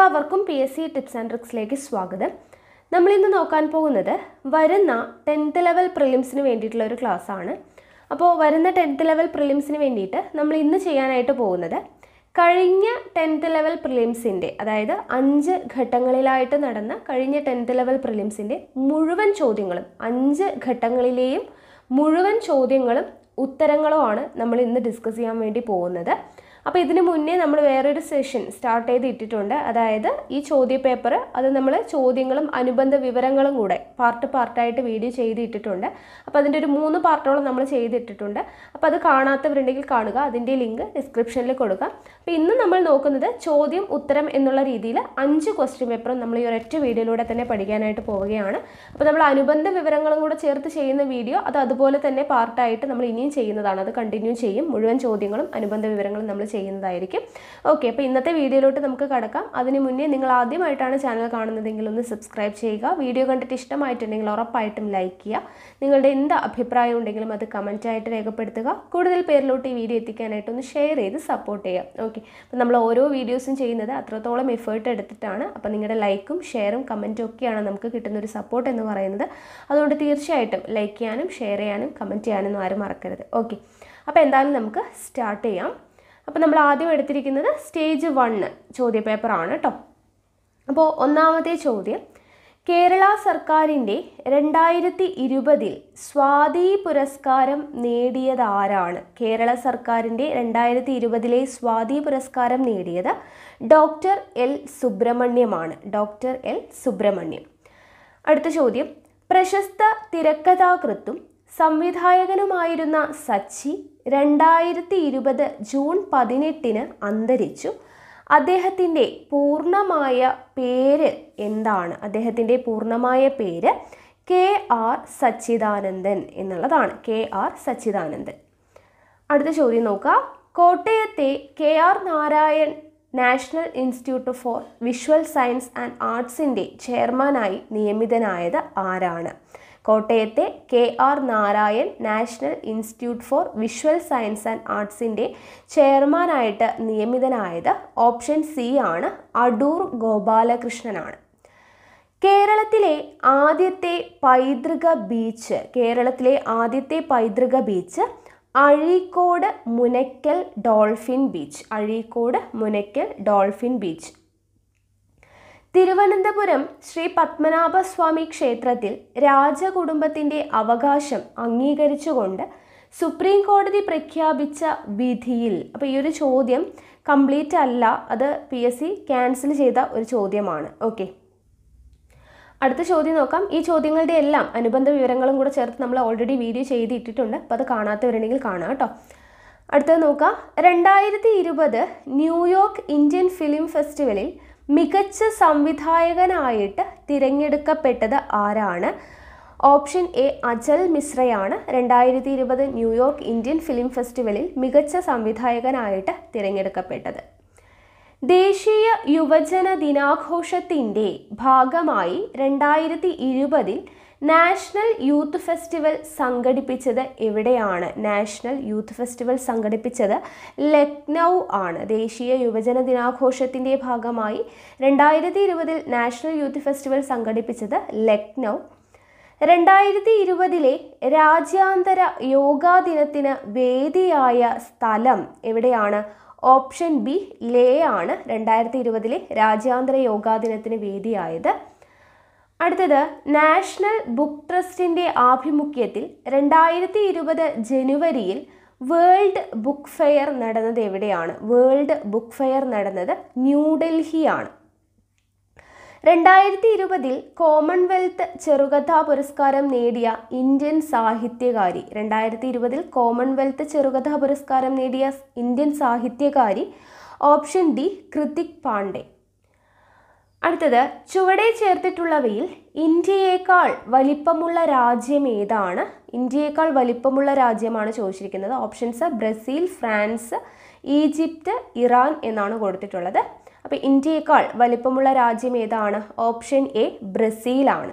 എല്ലാവർക്കും P S C tips and ട്രിക്സിലേക്ക് സ്വാഗതം നമ്മളിന്ന് നോക്കാൻ പോകുന്നത് വരുന്ന ടെൻത്ത് ലെവൽ പ്രിലിംസിന് വേണ്ടിയിട്ടുള്ള ഒരു ക്ലാസ് ആണ് അപ്പോൾ വരുന്ന ടെൻത്ത് ലെവൽ പ്രിലിംസിന് വേണ്ടിയിട്ട് നമ്മൾ ഇന്ന് ചെയ്യാനായിട്ട് പോകുന്നത് കഴിഞ്ഞ ടെൻത്ത് ലെവൽ പ്രിലിംസിൻ്റെ അതായത് അഞ്ച് ഘട്ടങ്ങളിലായിട്ട് നടന്ന കഴിഞ്ഞ ടെൻത്ത് ലെവൽ പ്രിലിംസിൻ്റെ മുഴുവൻ ചോദ്യങ്ങളും അഞ്ച് ഘട്ടങ്ങളിലെയും മുഴുവൻ ചോദ്യങ്ങളും ഉത്തരങ്ങളുമാണ് നമ്മൾ ഇന്ന് ഡിസ്കസ് ചെയ്യാൻ വേണ്ടി പോകുന്നത് അപ്പോൾ ഇതിന് മുന്നേ നമ്മൾ വേറൊരു സെഷൻ സ്റ്റാർട്ട് ചെയ്ത് ഇട്ടിട്ടുണ്ട് അതായത് ഈ ചോദ്യ പേപ്പർ അത് നമ്മൾ ചോദ്യങ്ങളും അനുബന്ധ വിവരങ്ങളും കൂടെ പാർട്ട് പാർട്ടായിട്ട് വീഡിയോ ചെയ്ത് ഇട്ടിട്ടുണ്ട് അപ്പോൾ അതിൻ്റെ ഒരു മൂന്ന് പാർട്ടോളം നമ്മൾ ചെയ്തിട്ടിട്ടുണ്ട് അപ്പോൾ അത് കാണാത്തവരുണ്ടെങ്കിൽ കാണുക അതിൻ്റെ ലിങ്ക് ഡിസ്ക്രിപ്ഷനിൽ കൊടുക്കുക അപ്പോൾ ഇന്ന് നമ്മൾ നോക്കുന്നത് ചോദ്യം ഉത്തരം എന്നുള്ള രീതിയിൽ അഞ്ച് ക്വസ്റ്റ്യൻ പേപ്പറും നമ്മൾ ഈ ഒരൊറ്റ വീഡിയോയിലൂടെ തന്നെ പഠിക്കാനായിട്ട് പോവുകയാണ് അപ്പോൾ നമ്മൾ അനുബന്ധ വിവരങ്ങളും കൂടെ ചേർത്ത് ചെയ്യുന്ന വീഡിയോ അത് അതുപോലെ തന്നെ പാർട്ടായിട്ട് നമ്മൾ ഇനിയും ചെയ്യുന്നതാണ് അത് കണ്ടിന്യൂ ചെയ്യും മുഴുവൻ ചോദ്യങ്ങളും അനുബന്ധ വിവരങ്ങളും നമ്മൾ ചെയ്യുന്നതായിരിക്കും ഓക്കെ അപ്പോൾ ഇന്നത്തെ വീഡിയോയിലോട്ട് നമുക്ക് കടക്കാം അതിന് മുന്നേ നിങ്ങൾ ആദ്യമായിട്ടാണ് ചാനൽ കാണുന്നതെങ്കിൽ ഒന്ന് സബ്സ്ക്രൈബ് ചെയ്യുക വീഡിയോ കണ്ടിട്ട് ഇഷ്ടമായിട്ടുണ്ടെങ്കിൽ ഉറപ്പായിട്ടും ലൈക്ക് ചെയ്യുക നിങ്ങളുടെ എന്ത് അഭിപ്രായം ഉണ്ടെങ്കിലും അത് കമൻറ്റായിട്ട് രേഖപ്പെടുത്തുക കൂടുതൽ പേരിലോട്ട് ഈ വീഡിയോ എത്തിക്കാനായിട്ട് ഒന്ന് ഷെയർ ചെയ്ത് സപ്പോർട്ട് ചെയ്യുക ഓക്കെ അപ്പോൾ നമ്മൾ ഓരോ വീഡിയോസും ചെയ്യുന്നത് അത്രത്തോളം എഫേർട്ട് എടുത്തിട്ടാണ് അപ്പോൾ നിങ്ങളുടെ ലൈക്കും ഷെയറും കമൻറ്റും ഒക്കെയാണ് നമുക്ക് കിട്ടുന്ന ഒരു സപ്പോർട്ട് എന്ന് പറയുന്നത് അതുകൊണ്ട് തീർച്ചയായിട്ടും ലൈക്ക് ചെയ്യാനും ഷെയർ ചെയ്യാനും കമൻറ്റ് ചെയ്യാനും ആരും മറക്കരുത് ഓക്കെ അപ്പോൾ എന്തായാലും നമുക്ക് സ്റ്റാർട്ട് ചെയ്യാം അപ്പോൾ നമ്മൾ ആദ്യം എടുത്തിരിക്കുന്നത് സ്റ്റേജ് വണ്ണ് ചോദ്യപേപ്പറാണ് കേട്ടോ അപ്പോൾ ഒന്നാമത്തെ ചോദ്യം കേരള സർക്കാരിൻ്റെ രണ്ടായിരത്തി ഇരുപതിൽ സ്വാതി പുരസ്കാരം നേടിയത് ആരാണ് കേരള സർക്കാരിൻ്റെ രണ്ടായിരത്തി ഇരുപതിലെ സ്വാതി പുരസ്കാരം നേടിയത് ഡോക്ടർ എൽ സുബ്രഹ്മണ്യമാണ് ഡോക്ടർ എൽ സുബ്രഹ്മണ്യം അടുത്ത ചോദ്യം പ്രശസ്ത തിരക്കഥാകൃത്തും സംവിധായകനുമായിരുന്ന സച്ചി രണ്ടായിരത്തി ഇരുപത് ജൂൺ പതിനെട്ടിന് അന്തരിച്ചു അദ്ദേഹത്തിൻ്റെ പൂർണ്ണമായ പേര് എന്താണ് അദ്ദേഹത്തിൻ്റെ പൂർണ്ണമായ പേര് കെ ആർ സച്ചിദാനന്ദൻ എന്നുള്ളതാണ് കെ ആർ സച്ചിദാനന്ദൻ അടുത്ത ചോദ്യം നോക്കുക കോട്ടയത്തെ K R Narayan national institute for visual science and ആർട്സിൻ്റെ ചെയർമാനായി നിയമിതനായത് ആരാണ് കോട്ടയത്തെ K R Narayan national institute for visual science and ആർട്സിൻ്റെ ചെയർമാനായിട്ട് നിയമിതനായത് ഓപ്ഷൻ സി ആണ് അടൂർ ഗോപാലകൃഷ്ണനാണ് കേരളത്തിലെ ആദ്യത്തെ പൈതൃക ബീച്ച് കേരളത്തിലെ ആദ്യത്തെ പൈതൃക beach Azhikode Munakkal dolphin beach Azhikode Munakkal dolphin beach Thiruvananthapuram Sree Padmanabhaswamy ക്ഷേത്രത്തിൽ രാജകുടുംബത്തിൻ്റെ അവകാശം അംഗീകരിച്ചുകൊണ്ട് സുപ്രീം കോടതി പ്രഖ്യാപിച്ച വിധിയിൽ അപ്പോൾ ഈ ഒരു ചോദ്യം കംപ്ലീറ്റ് അല്ല അത് പി എസ് സി ക്യാൻസൽ ചെയ്ത ഒരു ചോദ്യമാണ് ഓക്കെ അടുത്ത ചോദ്യം നോക്കാം ഈ ചോദ്യങ്ങളുടെ എല്ലാം അനുബന്ധ വിവരങ്ങളും കൂടെ ചേർത്ത് നമ്മൾ ഓൾറെഡി വീഡിയോ ചെയ്തിട്ടിട്ടുണ്ട് അപ്പോൾ അത് കാണാത്തവരുണ്ടെങ്കിൽ കാണാം കേട്ടോ അടുത്തത് നോക്കാം രണ്ടായിരത്തി ഇരുപത് ന്യൂയോർക്ക് ഇന്ത്യൻ ഫിലിം ഫെസ്റ്റിവലിൽ മികച്ച സംവിധായകനായിട്ട് തിരഞ്ഞെടുക്കപ്പെട്ടത് ആരാണ് ഓപ്ഷൻ എ അജൽ മിശ്രയാണ് രണ്ടായിരത്തി ഇരുപത് ന്യൂയോർക്ക് ഇന്ത്യൻ ഫിലിം ഫെസ്റ്റിവലിൽ മികച്ച സംവിധായകനായിട്ട് തിരഞ്ഞെടുക്കപ്പെട്ടത് ദേശീയ യുവജന ദിനാഘോഷത്തിൻ്റെ ഭാഗമായി രണ്ടായിരത്തി ഇരുപതിൽ നാഷണൽ യൂത്ത് ഫെസ്റ്റിവൽ സംഘടിപ്പിച്ചത് എവിടെയാണ് നാഷണൽ യൂത്ത് ഫെസ്റ്റിവൽ സംഘടിപ്പിച്ചത് ലക്നൗ ആണ് ദേശീയ യുവജന ദിനാഘോഷത്തിൻ്റെ ഭാഗമായി രണ്ടായിരത്തി ഇരുപതിൽ നാഷണൽ യൂത്ത് ഫെസ്റ്റിവൽ സംഘടിപ്പിച്ചത് ലക്നൗ രണ്ടായിരത്തി ഇരുപതിലെ രാജ്യാന്തര യോഗാ ദിനത്തിന് വേദിയായ സ്ഥലം എവിടെയാണ് ഓപ്ഷൻ ബി ലേ ആണ് രണ്ടായിരത്തി ഇരുപതിലെ രാജ്യാന്തര യോഗാ ദിനത്തിന് വേദിയായത് അടുത്തത് നാഷണൽ ബുക്ക് ട്രസ്റ്റിൻ്റെ ആഭിമുഖ്യത്തിൽ രണ്ടായിരത്തി ഇരുപത് ജനുവരിയിൽ വേൾഡ് ബുക്ക് ഫെയർ നടന്നത് എവിടെയാണ് വേൾഡ് ബുക്ക് ഫെയർ നടന്നത് ന്യൂഡൽഹിയാണ് രണ്ടായിരത്തി ഇരുപതിൽ കോമൺവെൽത്ത് ചെറുകഥാ പുരസ്കാരം നേടിയ ഇന്ത്യൻ സാഹിത്യകാരി രണ്ടായിരത്തി ഇരുപതിൽ കോമൺവെൽത്ത് ചെറുകഥാ പുരസ്കാരം നേടിയ ഇന്ത്യൻ സാഹിത്യകാരി ഓപ്ഷൻ ഡി കൃതിക് പാണ്ഡെ അടുത്തത് ചുവടെ ചേർത്തിട്ടുള്ളവയിൽ ഇന്ത്യയേക്കാൾ വലിപ്പമുള്ള രാജ്യം ഏതാണ് ഇന്ത്യയേക്കാൾ വലിപ്പമുള്ള രാജ്യമാണ് ചോദിച്ചിരിക്കുന്നത് options Brazil France Egypt Iran എന്നാണ് കൊടുത്തിട്ടുള്ളത് അപ്പോൾ ഇന്ത്യയേക്കാൾ വലിപ്പമുള്ള രാജ്യം ഏതാണ് ഓപ്ഷൻ എ ബ്രസീലാണ്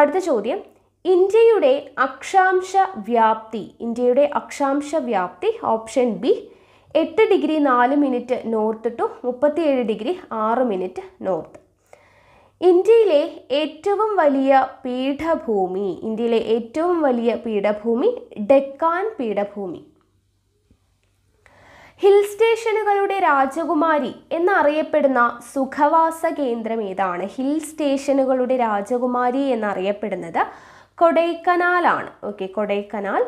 അടുത്ത ചോദ്യം ഇന്ത്യയുടെ അക്ഷാംശ വ്യാപ്തി ഇന്ത്യയുടെ അക്ഷാംശ വ്യാപ്തി ഓപ്ഷൻ ബി എട്ട് ഡിഗ്രി നാല് മിനിറ്റ് നോർത്ത് ടു മുപ്പത്തിയേഴ് ഡിഗ്രി ആറ് മിനിറ്റ് നോർത്ത് ഇന്ത്യയിലെ ഏറ്റവും വലിയ പീഠഭൂമി ഇന്ത്യയിലെ ഏറ്റവും വലിയ പീഠഭൂമി ഡെക്കാൻ പീഠഭൂമി ഹിൽ സ്റ്റേഷനുകളുടെ രാജകുമാരി എന്നറിയപ്പെടുന്ന സുഖവാസ കേന്ദ്രം ഏതാണ് ഹിൽ സ്റ്റേഷനുകളുടെ രാജകുമാരി എന്നറിയപ്പെടുന്നത് കൊടൈക്കനാലാണ് ഓക്കെ കൊടൈക്കനാൽ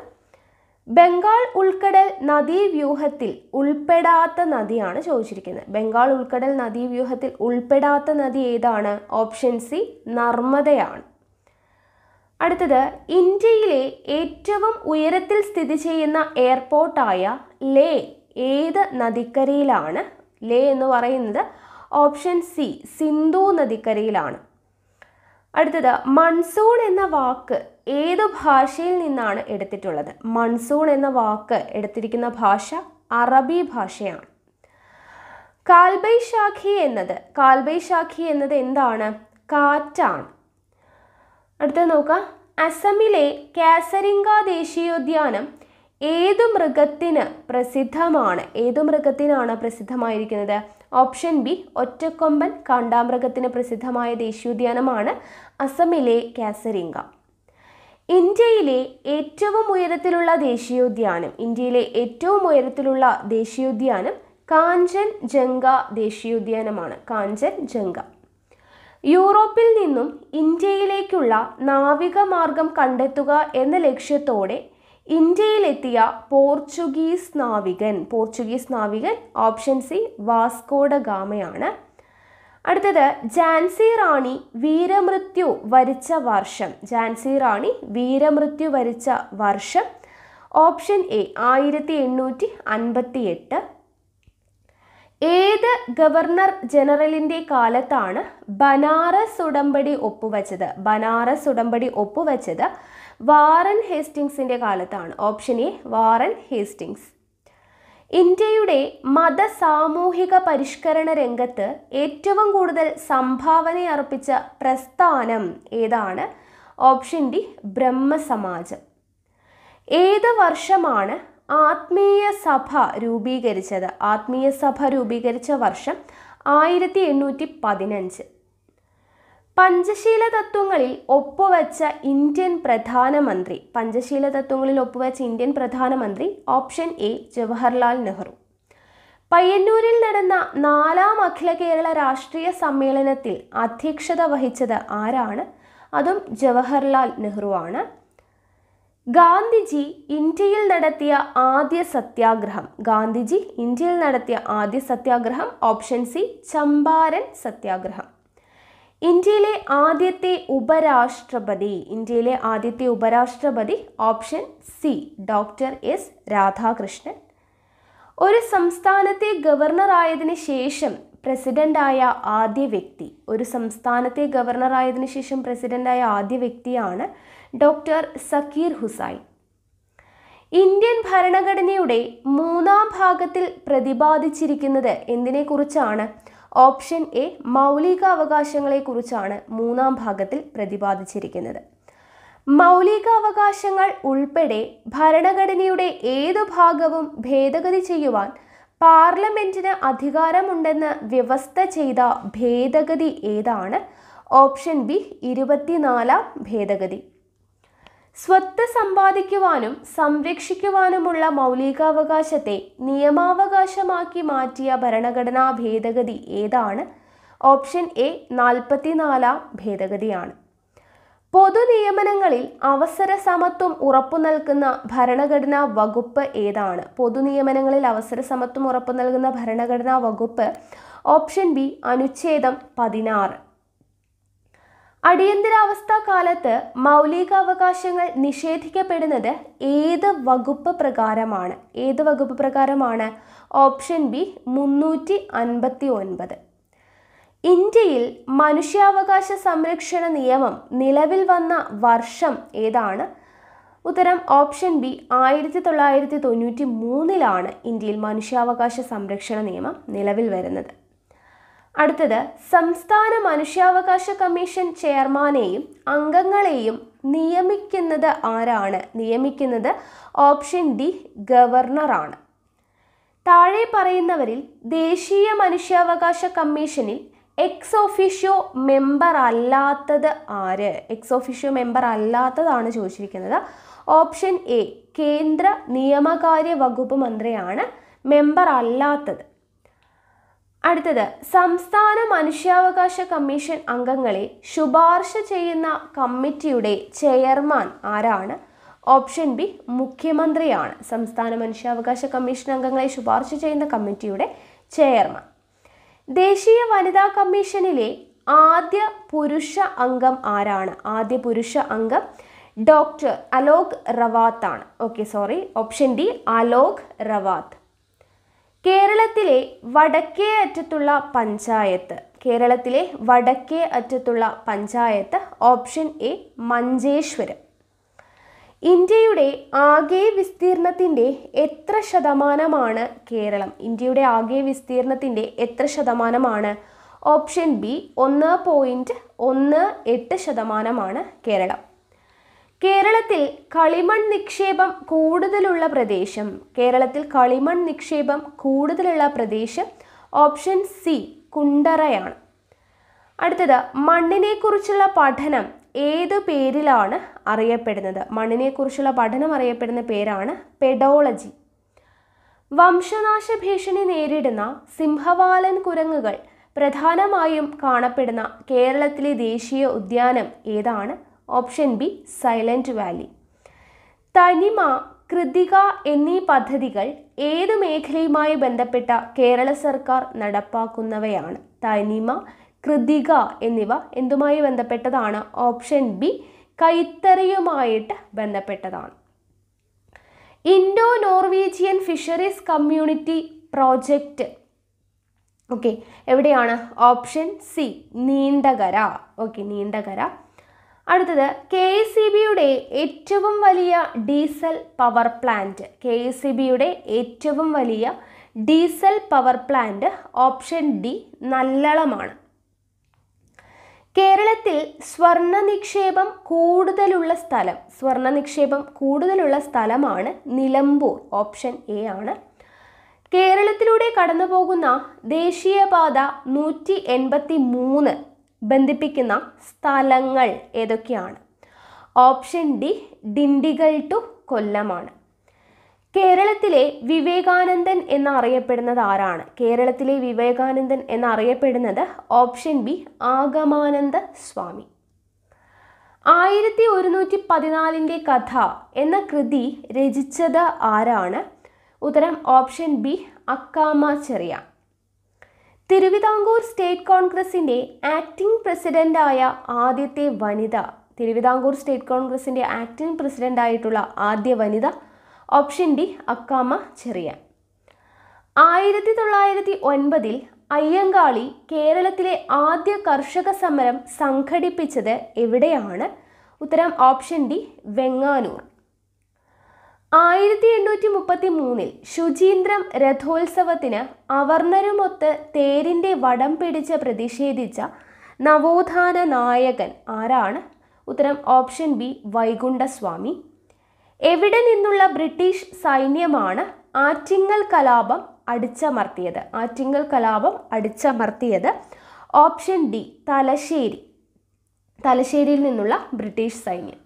ബംഗാൾ ഉൾക്കടൽ നദീവ്യൂഹത്തിൽ ഉൾപ്പെടാത്ത നദിയാണ് ചോദിച്ചിരിക്കുന്നത് ബംഗാൾ ഉൾക്കടൽ നദീവ്യൂഹത്തിൽ ഉൾപ്പെടാത്ത നദി ഏതാണ് ഓപ്ഷൻ സി നർമ്മദയാണ് അടുത്തത് ഇന്ത്യയിലെ ഏറ്റവും ഉയരത്തിൽ സ്ഥിതി ചെയ്യുന്ന എയർപോർട്ടായ ലേ ഏത് നദിക്കരയിലാണ് ലേ എന്ന് പറയുന്നത് ഓപ്ഷൻ സി സിന്ധു നദിക്കരയിലാണ് അടുത്തത് മൺസൂൺ എന്ന വാക്ക് ഏത് ഭാഷയിൽ നിന്നാണ് എടുത്തിട്ടുള്ളത് മൺസൂൺ എന്ന വാക്ക് എടുത്തിരിക്കുന്ന ഭാഷ അറബി ഭാഷയാണ് കാൽബൈ ഷാഖി എന്നത് കാൽബൈ ഷാഖി എന്നത് എന്താണ് കാറ്റാണ് അടുത്തത് നോക്കാം അസമിലെ കാസരിങ്ക ദേശീയോദ്യാനം ഏത് മൃഗത്തിന് പ്രസിദ്ധമാണ് ഏത് മൃഗത്തിനാണ് പ്രസിദ്ധമായിരിക്കുന്നത് ഓപ്ഷൻ ബി ഒറ്റക്കൊമ്പൻ കാണ്ടാമൃഗത്തിന് പ്രസിദ്ധമായ ദേശീയോദ്യാനമാണ് അസമിലെ കാസരിങ്ക ഇന്ത്യയിലെ ഏറ്റവും ഉയരത്തിലുള്ള ദേശീയോദ്യാനം ഇന്ത്യയിലെ ഏറ്റവും ഉയരത്തിലുള്ള ദേശീയോദ്യാനം കാഞ്ചൻ ജംഗ ദേശീയോദ്യാനമാണ് കാഞ്ചൻ ജംഗ യൂറോപ്പിൽ നിന്നും ഇന്ത്യയിലേക്കുള്ള നാവിക മാർഗം കണ്ടെത്തുക എന്ന ലക്ഷ്യത്തോടെ ഇന്ത്യയിലെത്തിയ പോർച്ചുഗീസ് നാവികൻ പോർച്ചുഗീസ് നാവികൻ ഓപ്ഷൻ സി വാസ്കോഡ ഗാമയാണ് അടുത്തത് ജാൻസി റാണി വീരമൃത്യു വരിച്ച വർഷം ജാൻസി റാണി വീരമൃത്യു വരിച്ച വർഷം ഓപ്ഷൻ എ ആയിരത്തി എണ്ണൂറ്റി അൻപത്തി എട്ട് ഏത് ഗവർണർ ജനറലിൻ്റെ കാലത്താണ് ബനാറസ് ഉടമ്പടി ഒപ്പുവച്ചത് ബനാറസ് ഉടമ്പടി ഒപ്പുവച്ചത് വാറൻ ഹേസ്റ്റിങ്സിൻ്റെ കാലത്താണ് ഓപ്ഷൻ എ വാറൻ ഹേസ്റ്റിങ്സ് ഇന്ത്യയുടെ മത സാമൂഹിക പരിഷ്കരണ രംഗത്ത് ഏറ്റവും കൂടുതൽ സംഭാവനയർപ്പിച്ച പ്രസ്ഥാനം ഏതാണ് ഓപ്ഷൻ ഡി ബ്രഹ്മസമാജം ഏത് വർഷമാണ് ആത്മീയ സഭ രൂപീകരിച്ചത് ആത്മീയ സഭ രൂപീകരിച്ച വർഷം ആയിരത്തി എണ്ണൂറ്റി പതിനഞ്ച് പഞ്ചശീല തത്വങ്ങളിൽ ഒപ്പുവെച്ച ഇന്ത്യൻ പ്രധാനമന്ത്രി പഞ്ചശീല തത്വങ്ങളിൽ ഒപ്പുവെച്ച ഇന്ത്യൻ പ്രധാനമന്ത്രി ഓപ്ഷൻ എ ജവഹർലാൽ നെഹ്റു പയ്യന്നൂരിൽ നടന്ന നാലാം അഖില കേരള രാഷ്ട്രീയ സമ്മേളനത്തിൽ അധ്യക്ഷത വഹിച്ചത് ആരാണ് അതും ജവഹർലാൽ നെഹ്റു ആണ് ഗാന്ധിജി ഇന്ത്യയിൽ നടത്തിയ ആദ്യ സത്യാഗ്രഹം ഗാന്ധിജി ഇന്ത്യയിൽ നടത്തിയ ആദ്യ സത്യാഗ്രഹം ഓപ്ഷൻ സി ചമ്പാരൻ സത്യാഗ്രഹം ഇന്ത്യയിലെ ആദ്യത്തെ ഉപരാഷ്ട്രപതി ഇന്ത്യയിലെ ആദ്യത്തെ ഉപരാഷ്ട്രപതി option C doctor S Radhakrishnan ഒരു സംസ്ഥാനത്തെ ഗവർണറായതിനു ശേഷം പ്രസിഡൻ്റായ ആദ്യ വ്യക്തി ഒരു സംസ്ഥാനത്തെ ഗവർണറായതിനു ശേഷം പ്രസിഡൻ്റായ ആദ്യ വ്യക്തിയാണ് ഡോക്ടർ സക്കീർ ഹുസൈൻ ഇന്ത്യൻ ഭരണഘടനയുടെ മൂന്നാം ഭാഗത്തിൽ പ്രതിപാദിച്ചിരിക്കുന്നത് എന്തിനെക്കുറിച്ചാണ് കുറിച്ചാണ് ഓപ്ഷൻ എ മൗലിക അവകാശങ്ങളെക്കുറിച്ചാണ് മൂന്നാം ഭാഗത്തിൽ പ്രതിപാദിച്ചിരിക്കുന്നത് മൗലിക അവകാശങ്ങൾ ഉൾപ്പെടെ ഭരണഘടനയുടെ ഏതു ഭാഗവും ഭേദഗതി ചെയ്യുവാൻ പാർലമെന്റിന് അധികാരമുണ്ടെന്ന് വ്യവസ്ഥ ചെയ്ത ഭേദഗതി ഏതാണ് ഓപ്ഷൻ ബി ഇരുപത്തിനാലാം ഭേദഗതി സ്വത്ത് സമ്പാദിക്കുവാനും സംരക്ഷിക്കുവാനുമുള്ള മൗലികാവകാശത്തെ നിയമാവകാശമാക്കി മാറ്റിയ ഭരണഘടനാ ഭേദഗതി ഏതാണ് ഓപ്ഷൻ എ നാൽപ്പത്തിനാലാം ഭേദഗതിയാണ് പൊതു നിയമനങ്ങളിൽ അവസര സമത്വം ഉറപ്പു നൽകുന്ന ഭരണഘടനാ വകുപ്പ് ഏതാണ് പൊതു നിയമനങ്ങളിൽ അവസര സമത്വം ഉറപ്പു നൽകുന്ന ഭരണഘടനാ വകുപ്പ് ഓപ്ഷൻ ബി അനുച്ഛേദം പതിനാറ് അടിയന്തരാവസ്ഥ കാലത്ത് മൗലികാവകാശങ്ങൾ നിഷേധിക്കപ്പെടുന്നത് ഏത് വകുപ്പ് പ്രകാരമാണ് ഏത് വകുപ്പ് പ്രകാരമാണ് ഓപ്ഷൻ ബി മുന്നൂറ്റി അൻപത്തി ഒൻപത് ഇന്ത്യയിൽ മനുഷ്യാവകാശ സംരക്ഷണ നിയമം നിലവിൽ വന്ന വർഷം ഏതാണ് ഉത്തരം ഓപ്ഷൻ ബി ആയിരത്തി തൊള്ളായിരത്തി തൊണ്ണൂറ്റി മൂന്നിലാണ് ഇന്ത്യയിൽ മനുഷ്യാവകാശ സംരക്ഷണ നിയമം നിലവിൽ വരുന്നത് അടുത്തത് സംസ്ഥാന മനുഷ്യാവകാശ കമ്മീഷൻ ചെയർമാനെയും അംഗങ്ങളെയും നിയമിക്കുന്നത് ആരാണ് നിയമിക്കുന്നത് ഓപ്ഷൻ ഡി ഗവർണറാണ് താഴെ പറയുന്നവരിൽ ദേശീയ മനുഷ്യാവകാശ കമ്മീഷനിൽ എക്സ് ഓഫീഷ്യോ മെമ്പർ അല്ലാത്തത് ആര് എക്സ് ഓഫീഷ്യോ മെമ്പർ അല്ലാത്തതാണ് ചോദിച്ചിരിക്കുന്നത് ഓപ്ഷൻ എ കേന്ദ്ര നിയമകാര്യ വകുപ്പ് മന്ത്രിയാണ് മെമ്പർ അല്ലാത്തത് അടുത്തത് സംസ്ഥാന മനുഷ്യാവകാശ കമ്മീഷൻ അംഗങ്ങളെ ശുപാർശ ചെയ്യുന്ന കമ്മിറ്റിയുടെ ചെയർമാൻ ആരാണ് ഓപ്ഷൻ ബി മുഖ്യമന്ത്രിയാണ് സംസ്ഥാന മനുഷ്യാവകാശ കമ്മീഷൻ അംഗങ്ങളെ ശുപാർശ ചെയ്യുന്ന കമ്മിറ്റിയുടെ ചെയർമാൻ ദേശീയ വനിതാ കമ്മീഷനിലെ ആദ്യ പുരുഷ അംഗം ആരാണ് ആദ്യ പുരുഷ അംഗം ഡോക്ടർ അലോക് റവാത്താണ് okay sorry option D Alok Rawat കേരളത്തിലെ വടക്കേ അറ്റത്തുള്ള പഞ്ചായത്ത് കേരളത്തിലെ വടക്കേ അറ്റത്തുള്ള പഞ്ചായത്ത് ഓപ്ഷൻ എ മഞ്ചേശ്വരം ഇന്ത്യയുടെ ആകെ വിസ്തീർണത്തിൻ്റെ എത്ര ശതമാനമാണ് കേരളം ഇന്ത്യയുടെ ആകെ വിസ്തീർണത്തിൻ്റെ എത്ര ശതമാനമാണ് ഓപ്ഷൻ ബി ഒന്ന് പോയിൻറ്റ് ഒന്ന് എട്ട് ശതമാനമാണ് കേരളം കേരളത്തിൽ കളിമൺ നിക്ഷേപം കൂടുതലുള്ള പ്രദേശം കേരളത്തിൽ കളിമൺ നിക്ഷേപം കൂടുതലുള്ള പ്രദേശം ഓപ്ഷൻ സി കുണ്ടറയാണ് അടുത്തത് മണ്ണിനെക്കുറിച്ചുള്ള പഠനം ഏത് പേരിലാണ് അറിയപ്പെടുന്നത് മണ്ണിനെക്കുറിച്ചുള്ള പഠനം അറിയപ്പെടുന്ന പേരാണ് പെഡോളജി വംശനാശ ഭീഷണി നേരിടുന്ന സിംഹവാലൻ കുരങ്ങുകൾ പ്രധാനമായും കാണപ്പെടുന്ന കേരളത്തിലെ ദേശീയ ഉദ്യാനം ഏതാണ് ഓപ്ഷൻ ബി സൈലൻറ്റ് വാലി തനിമ കൃതിക എന്നീ പദ്ധതികൾ ഏത് മേഖലയുമായി ബന്ധപ്പെട്ട കേരള സർക്കാർ നടപ്പാക്കുന്നവയാണ് തനിമ കൃതിക എന്നിവ എന്തുമായി ബന്ധപ്പെട്ടതാണ് ഓപ്ഷൻ ബി കൈത്തറിയുമായിട്ട് ബന്ധപ്പെട്ടതാണ് Indo Norwegian fisheries community project okay എവിടെയാണ് option C Neendakara okay Neendakara അടുത്തത് കെ എസ് സി ബിയുടെ ഏറ്റവും വലിയ diesel power plant K S C ബിയുടെ ഏറ്റവും വലിയ diesel power plant option D നല്ലളമാണ് കേരളത്തിൽ സ്വർണ്ണ നിക്ഷേപം കൂടുതലുള്ള സ്ഥലം സ്വർണ്ണ നിക്ഷേപം കൂടുതലുള്ള സ്ഥലമാണ് നിലമ്പൂർ ഓപ്ഷൻ എ ആണ് കേരളത്തിലൂടെ കടന്നു പോകുന്ന ദേശീയപാത നൂറ്റി എൺപത്തി മൂന്ന് ബന്ധിപ്പിക്കുന്ന സ്ഥലങ്ങൾ ഏതൊക്കെയാണ് ഓപ്ഷൻ ഡി ഡിണ്ടിഗൾ ടു കൊല്ലമാണ് കേരളത്തിലെ വിവേകാനന്ദൻ എന്നറിയപ്പെടുന്നത് ആരാണ് കേരളത്തിലെ വിവേകാനന്ദൻ എന്നറിയപ്പെടുന്നത് ഓപ്ഷൻ ബി ആഗമാനന്ദ സ്വാമി ആയിരത്തി ഒരുന്നൂറ്റി പതിനാലിൻ്റെ കഥ എന്ന കൃതി രചിച്ചത് ആരാണ് ഉത്തരം ഓപ്ഷൻ ബി അക്കാമ ചെറിയ തിരുവിതാംകൂർ സ്റ്റേറ്റ് കോൺഗ്രസിൻ്റെ ആക്ടിംഗ് പ്രസിഡൻ്റായ ആദ്യത്തെ വനിത തിരുവിതാംകൂർ സ്റ്റേറ്റ് കോൺഗ്രസിൻ്റെ ആക്ടിംഗ് ആയിട്ടുള്ള ആദ്യ വനിത ഓപ്ഷൻ ഡി അക്കാമ ചെറിയാൻ ആയിരത്തി തൊള്ളായിരത്തി ഒൻപതിൽ അയ്യങ്കാളി കേരളത്തിലെ ആദ്യ കർഷക സമരം സംഘടിപ്പിച്ചത് എവിടെയാണ് ഉത്തരം ഓപ്ഷൻ ഡി വെങ്ങാനൂർ ആയിരത്തി എണ്ണൂറ്റി മുപ്പത്തി മൂന്നിൽ ശുചീന്ദ്രം രഥോത്സവത്തിന് അവർണരുമൊത്ത് തേരിൻ്റെ വടം പിടിച്ച് പ്രതിഷേധിച്ച നവോത്ഥാന നായകൻ ആരാണ് ഉത്തരം ഓപ്ഷൻ ബി വൈകുണ്ഠസ്വാമി എവിടെ നിന്നുള്ള ബ്രിട്ടീഷ് സൈന്യമാണ് ആറ്റിങ്ങൽ കലാപം അടിച്ചമർത്തിയത് ആറ്റിങ്ങൽ കലാപം അടിച്ചമർത്തിയത് ഓപ്ഷൻ ഡി തലശ്ശേരി തലശ്ശേരിയിൽ നിന്നുള്ള ബ്രിട്ടീഷ് സൈന്യം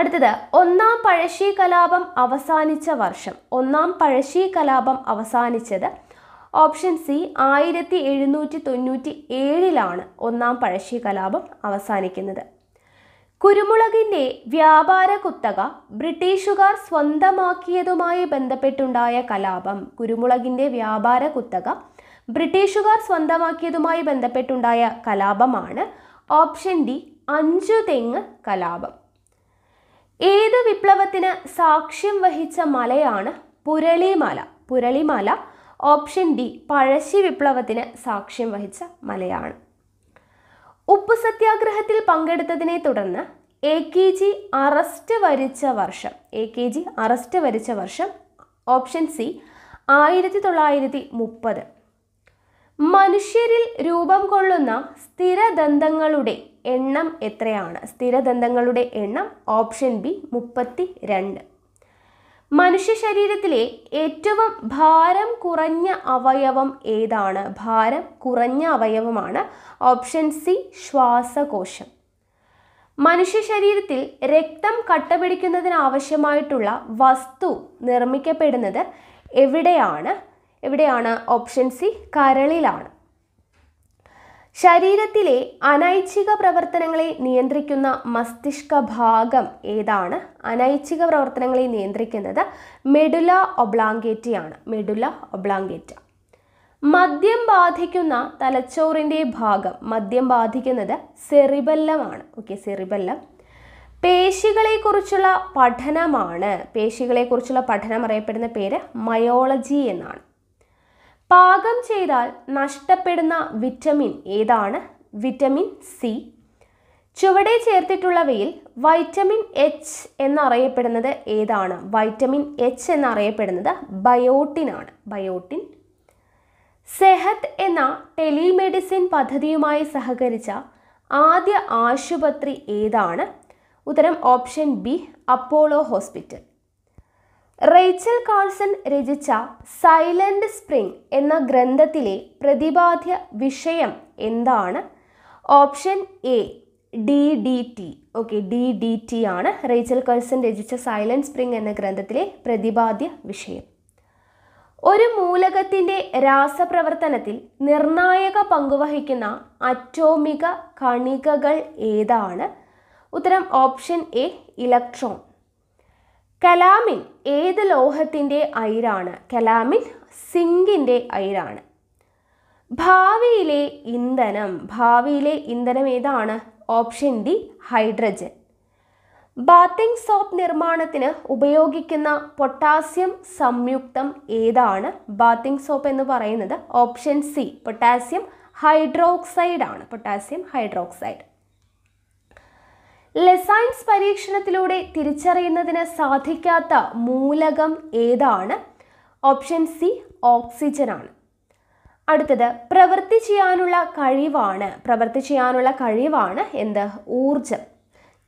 അടുത്തത് ഒന്നാം പഴശ്ശി കലാപം അവസാനിച്ച വർഷം ഒന്നാം പഴശ്ശി കലാപം അവസാനിച്ചത് ഓപ്ഷൻ സി ആയിരത്തി എഴുന്നൂറ്റി തൊണ്ണൂറ്റി ഏഴിലാണ് ഒന്നാം പഴശ്ശി കലാപം അവസാനിക്കുന്നത് കുരുമുളകിൻ്റെ വ്യാപാര കുത്തക ബ്രിട്ടീഷുകാർ സ്വന്തമാക്കിയതുമായി ബന്ധപ്പെട്ടുണ്ടായ കലാപം കുരുമുളകിൻ്റെ വ്യാപാര കുത്തക ബ്രിട്ടീഷുകാർ സ്വന്തമാക്കിയതുമായി ബന്ധപ്പെട്ടുണ്ടായ കലാപമാണ് ഓപ്ഷൻ ഡി അഞ്ചു തെങ്ങ് കലാപം ഏത് വിപ്ലവത്തിന് സാക്ഷ്യം വഹിച്ച മലയാണ് പുരളിമല പുരളിമല ഓപ്ഷൻ ഡി പഴശ്ശി വിപ്ലവത്തിന് സാക്ഷ്യം വഹിച്ച മലയാണ് ഉപ്പു സത്യാഗ്രഹത്തിൽ പങ്കെടുത്തതിനെ തുടർന്ന് എ കെ ജി അറസ്റ്റ് വരിച്ച വർഷം എ കെ ജി അറസ്റ്റ് വരിച്ച വർഷം ഓപ്ഷൻ സി ആയിരത്തി തൊള്ളായിരത്തി മുപ്പത് മനുഷ്യരിൽ രൂപം കൊള്ളുന്ന സ്ഥിരദന്തങ്ങളുടെ എണ്ണം എത്രയാണ് സ്ഥിരദന്തങ്ങളുടെ എണ്ണം ഓപ്ഷൻ ബി മുപ്പത്തി രണ്ട് മനുഷ്യ ശരീരത്തിലെ ഏറ്റവും ഭാരം കുറഞ്ഞ അവയവം ഏതാണ് ഭാരം കുറഞ്ഞ അവയവമാണ് ഓപ്ഷൻ സി ശ്വാസകോശം മനുഷ്യ ശരീരത്തിൽ രക്തം കട്ടപിടിക്കുന്നതിന് ആവശ്യമായിട്ടുള്ള വസ്തു നിർമ്മിക്കപ്പെടുന്നത് എവിടെയാണ് എവിടെയാണ് ഓപ്ഷൻ സി കരളിലാണ് ശരീരത്തിലെ അനൈച്ഛിക പ്രവർത്തനങ്ങളെ നിയന്ത്രിക്കുന്ന മസ്തിഷ്ക ഭാഗം ഏതാണ് അനൈച്ഛിക പ്രവർത്തനങ്ങളെ നിയന്ത്രിക്കുന്നത് മെഡുല ഒബ്ലാങ്കേറ്റിയാണ് മെഡുല ഒബ്ലാങ്കേറ്റ മദ്യം ബാധിക്കുന്ന തലച്ചോറിൻ്റെ ഭാഗം മദ്യം ബാധിക്കുന്നത് സെറിബല്ലമാണ് ഓക്കെ സെറിബല്ലം പേശികളെക്കുറിച്ചുള്ള പഠനമാണ് പേശികളെക്കുറിച്ചുള്ള പഠനം അറിയപ്പെടുന്ന പേര് മയോളജി എന്നാണ് പാകം ചെയ്താൽ നഷ്ടപ്പെടുന്ന വിറ്റമിൻ ഏതാണ് വിറ്റമിൻ സി ചുവടെ ചേർത്തിട്ടുള്ളവയിൽ വൈറ്റമിൻ എച്ച് എന്നറിയപ്പെടുന്നത് ഏതാണ് വൈറ്റമിൻ എച്ച് എന്നറിയപ്പെടുന്നത് ബയോട്ടിൻ ആണ് ബയോട്ടിൻ സെഹത്ത് എന്ന ടെലിമെഡിസിൻ പദ്ധതിയുമായി സഹകരിച്ച ആദ്യ ആശുപത്രി ഏതാണ് ഉത്തരം option B Apollo hospital Rachel Carson രചിച്ച സൈലന്റ് സ്പ്രിംഗ് എന്ന ഗ്രന്ഥത്തിലെ പ്രതിപാദ്യ വിഷയം എന്താണ് option A D D T okay D D T ആണ് റേച്ചൽ കാൾസൺ രചിച്ച സൈലന്റ് സ്പ്രിംഗ് എന്ന ഗ്രന്ഥത്തിലെ പ്രതിപാദ്യ വിഷയം ഒരു മൂലകത്തിൻ്റെ രാസപ്രവർത്തനത്തിൽ നിർണായക പങ്കുവഹിക്കുന്ന അറ്റോമിക കണികകൾ ഏതാണ് ഉത്തരം ഓപ്ഷൻ എ ഇലക്ട്രോൺ കലാമിൻ ഏത് ലോഹത്തിൻ്റെ അയിരാണ് കലാമിൻ സിങ്കിൻ്റെ അയിരാണ് ഭാവിയിലെ ഇന്ധനം ഭാവിയിലെ ഇന്ധനം ഏതാണ് option D hydrogen bathing soap നിർമ്മാണത്തിന് ഉപയോഗിക്കുന്ന പൊട്ടാസ്യം സംയുക്തം ഏതാണ് ബാത്തിങ് സോപ്പ് എന്ന് പറയുന്നത് ഓപ്ഷൻ സി പൊട്ടാസ്യം ഹൈഡ്രോക്സൈഡ് ആണ് പൊട്ടാസ്യം ഹൈഡ്രോക്സൈഡ് ലെസൈൻസ് പരീക്ഷണത്തിലൂടെ തിരിച്ചറിയുന്നതിന് സാധിക്കാത്ത മൂലകം ഏതാണ് ഓപ്ഷൻ സി ഓക്സിജനാണ് അടുത്തത് പ്രവൃത്തി ചെയ്യാനുള്ള കഴിവാണ് പ്രവൃത്തി ചെയ്യാനുള്ള കഴിവാണ് എന്ത് ഊർജം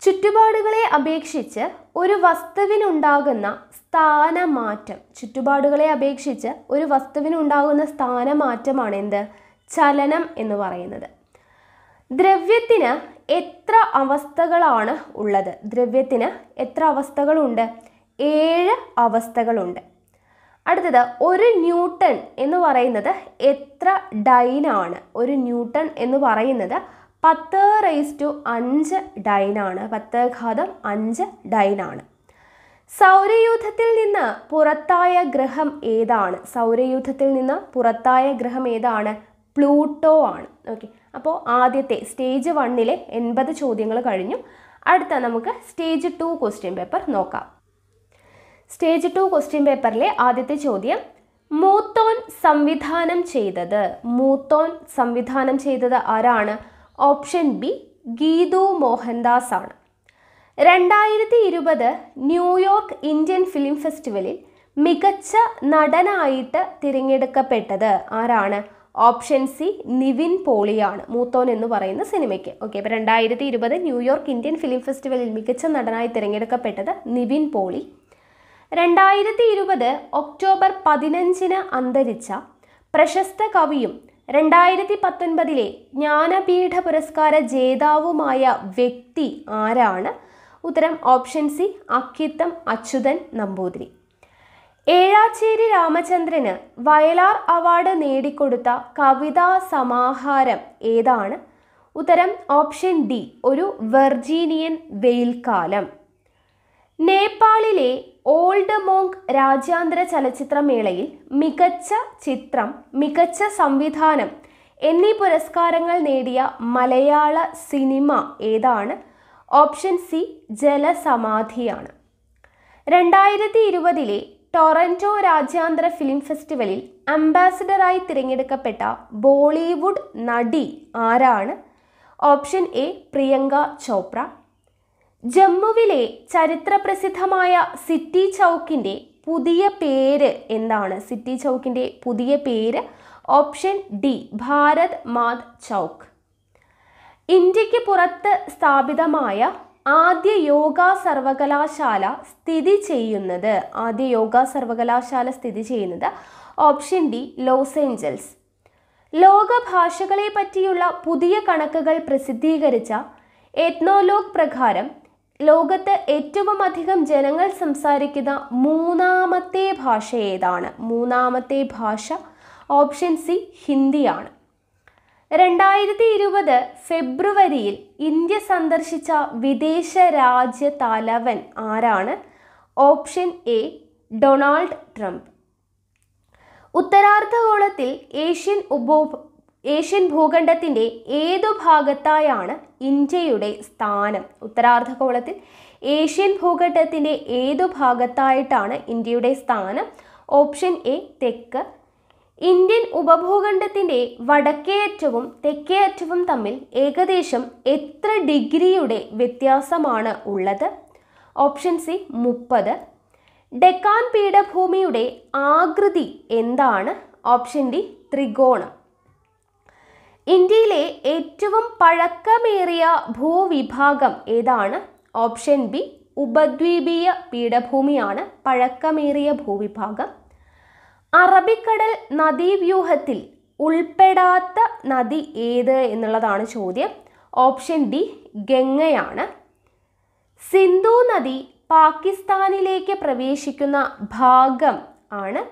ചുറ്റുപാടുകളെ അപേക്ഷിച്ച് ഒരു വസ്തുവിനുണ്ടാകുന്ന സ്ഥാനമാറ്റം ചുറ്റുപാടുകളെ അപേക്ഷിച്ച് ഒരു വസ്തുവിനുണ്ടാകുന്ന സ്ഥാനമാറ്റമാണ് എന്ത് ചലനം എന്ന് പറയുന്നത് ദ്രവ്യത്തിന് എത്ര അവസ്ഥകളാണ് ഉള്ളത് ദ്രവ്യത്തിന് എത്ര അവസ്ഥകളുണ്ട് ഏഴ് അവസ്ഥകളുണ്ട് അടുത്തത് ഒരു ന്യൂട്ടൺ എന്ന് പറയുന്നത് എത്ര ഡൈനാണ് ഒരു ന്യൂട്ടൺ എന്ന് പറയുന്നത് പത്ത് റേസ് ടു അഞ്ച് ഡൈനാണ് പത്ത് ഘാതം അഞ്ച് ഡൈനാണ് സൗരയൂഥത്തിൽ നിന്ന് പുറത്തായ ഗ്രഹം ഏതാണ് സൗരയൂഥത്തിൽ നിന്ന് പുറത്തായ ഗ്രഹം ഏതാണ് പ്ലൂട്ടോ ആണ് ഓക്കെ അപ്പോൾ ആദ്യത്തെ സ്റ്റേജ് വണ്ണിലെ എൺപത് ചോദ്യങ്ങൾ കഴിഞ്ഞു അടുത്ത നമുക്ക് സ്റ്റേജ് ടു ക്വസ്റ്റ്യൻ പേപ്പർ നോക്കാം സ്റ്റേജ് ടു ക്വസ്റ്റ്യൻ പേപ്പറിലെ ആദ്യത്തെ ചോദ്യം മൂത്തോൻ സംവിധാനം ചെയ്തത് മൂത്തോൻ സംവിധാനം ചെയ്തത് ആരാണ് ഓപ്ഷൻ ബി ഗീതു മോഹൻദാസ് ആണ് രണ്ടായിരത്തി ഇരുപത് ന്യൂയോർക്ക് ഇന്ത്യൻ ഫിലിം ഫെസ്റ്റിവലിൽ മികച്ച നടനായിട്ട് തിരഞ്ഞെടുക്കപ്പെട്ടത് ആരാണ് ഓപ്ഷൻ സി നിവിൻ പോളിയാണ് മൂത്തോൻ എന്ന് പറയുന്ന സിനിമയ്ക്ക് ഓക്കെ ഇപ്പം രണ്ടായിരത്തി ഇരുപത് ന്യൂയോർക്ക് ഇന്ത്യൻ ഫിലിം ഫെസ്റ്റിവലിൽ മികച്ച നടനായി തിരഞ്ഞെടുക്കപ്പെട്ടത് നിവിൻ പോളി രണ്ടായിരത്തി ഇരുപത് ഒക്ടോബർ പതിനഞ്ചിന് അന്തരിച്ച പ്രശസ്ത കവിയും രണ്ടായിരത്തി പത്തൊൻപതിലെ ജ്ഞാനപീഠ പുരസ്കാര ജേതാവുമായ വ്യക്തി ആരാണ് ഉത്തരം ഓപ്ഷൻ സി അക്കിത്തം അച്യുതൻ നമ്പൂതിരി ഏഴാച്ചേരി രാമചന്ദ്രന് വയലാർ അവാർഡ് നേടിക്കൊടുത്ത കവിതാ സമാഹാരം ഏതാണ് ഉത്തരം ഓപ്ഷൻ ഡി ഒരു വെർജീനിയൻ വെയിൽക്കാലം നേപ്പാളിലെ ഓൾഡ് മോങ്ക് രാജ്യാന്തര ചലച്ചിത്രമേളയിൽ മികച്ച ചിത്രം മികച്ച സംവിധാനം എന്നീ പുരസ്കാരങ്ങൾ നേടിയ മലയാള സിനിമ ഏതാണ് ഓപ്ഷൻ സി ജലസമാധിയാണ് രണ്ടായിരത്തി ഇരുപതിലെ ടൊറന്റോ രാജ്യാന്തര ഫിലിം ഫെസ്റ്റിവലിൽ അംബാസിഡറായി തിരഞ്ഞെടുക്കപ്പെട്ട ബോളിവുഡ് നടി ആരാണ് ഓപ്ഷൻ എ പ്രിയങ്ക ചോപ്ര ജമ്മുവിലെ ചരിത്രപ്രസിദ്ധമായ സിറ്റി ചൗക്കിൻ്റെ പുതിയ പേര് എന്താണ് സിറ്റി ചൗക്കിൻ്റെ പുതിയ പേര് ഓപ്ഷൻ ഡി ഭാരത് മാത് ചൗക്ക് ഇന്ത്യക്ക് പുറത്ത് സ്ഥാപിതമായ ആദ്യ യോഗ സർവകലാശാല സ്ഥിതി ചെയ്യുന്നത് ആദ്യ യോഗ സർവകലാശാല സ്ഥിതി ചെയ്യുന്നത് ഓപ്ഷൻ ഡി ലോസ് ഏഞ്ചൽസ് ലോക ഭാഷകളെ പറ്റിയുള്ള പുതിയ കണക്കുകൾ പ്രസിദ്ധീകരിച്ച എത്നോലോഗ് പ്രകാരം ലോകത്ത് ഏറ്റവും അധികം ജനങ്ങൾ സംസാരിക്കുന്ന മൂന്നാമത്തെ ഭാഷ ഏതാണ് മൂന്നാമത്തെ ഭാഷ ഓപ്ഷൻ സി ഹിന്ദിയാണ് രണ്ടായിരത്തി ഇരുപത് ഫെബ്രുവരിയിൽ ഇന്ത്യ സന്ദർശിച്ച വിദേശ രാജ്യ തലവൻ ആരാണ് ഓപ്ഷൻ എ ഡൊണാൾഡ് ട്രംപ് ഉത്തരാർദ്ധഗോളത്തിൽ ഏഷ്യൻ ഉപോ ഏഷ്യൻ ഭൂഖണ്ഡത്തിൻ്റെ ഏതു ഭാഗത്തായാണ് ഇന്ത്യയുടെ സ്ഥാനം ഉത്തരാർദ്ധഗോളത്തിൽ ഏഷ്യൻ ഭൂഖണ്ഡത്തിൻ്റെ ഏതു ഭാഗത്തായിട്ടാണ് ഇന്ത്യയുടെ സ്ഥാനം ഓപ്ഷൻ എ തെക്ക് ഇന്ത്യൻ ഉപഭൂഖണ്ഡത്തിന്റെ വടക്കേയറ്റവും തെക്കേയറ്റവും തമ്മിൽ ഏകദേശം എത്ര ഡിഗ്രിയുടെ വ്യത്യാസമാണ് ഉള്ളത് ഓപ്ഷൻ സി മുപ്പത് ഡെക്കാൻ പീഠഭൂമിയുടെ ആകൃതി എന്താണ് ഓപ്ഷൻ ഡി ത്രികോണം ഇന്ത്യയിലെ ഏറ്റവും പഴക്കമേറിയ ഭൂവിഭാഗം ഏതാണ് ഓപ്ഷൻ ബി ഉപദ്വീപീയ പീഠഭൂമിയാണ് പഴക്കമേറിയ ഭൂവിഭാഗം അറബിക്കടൽ നദീവ്യൂഹത്തിൽ ഉൾപ്പെടാത്ത നദി ഏത് എന്നുള്ളതാണ് ചോദ്യം ഓപ്ഷൻ ഡി ഗംഗയാണ് സിന്ധു നദി പാകിസ്ഥാനിലേക്ക് പ്രവേശിക്കുന്ന ഭാഗം ആണ്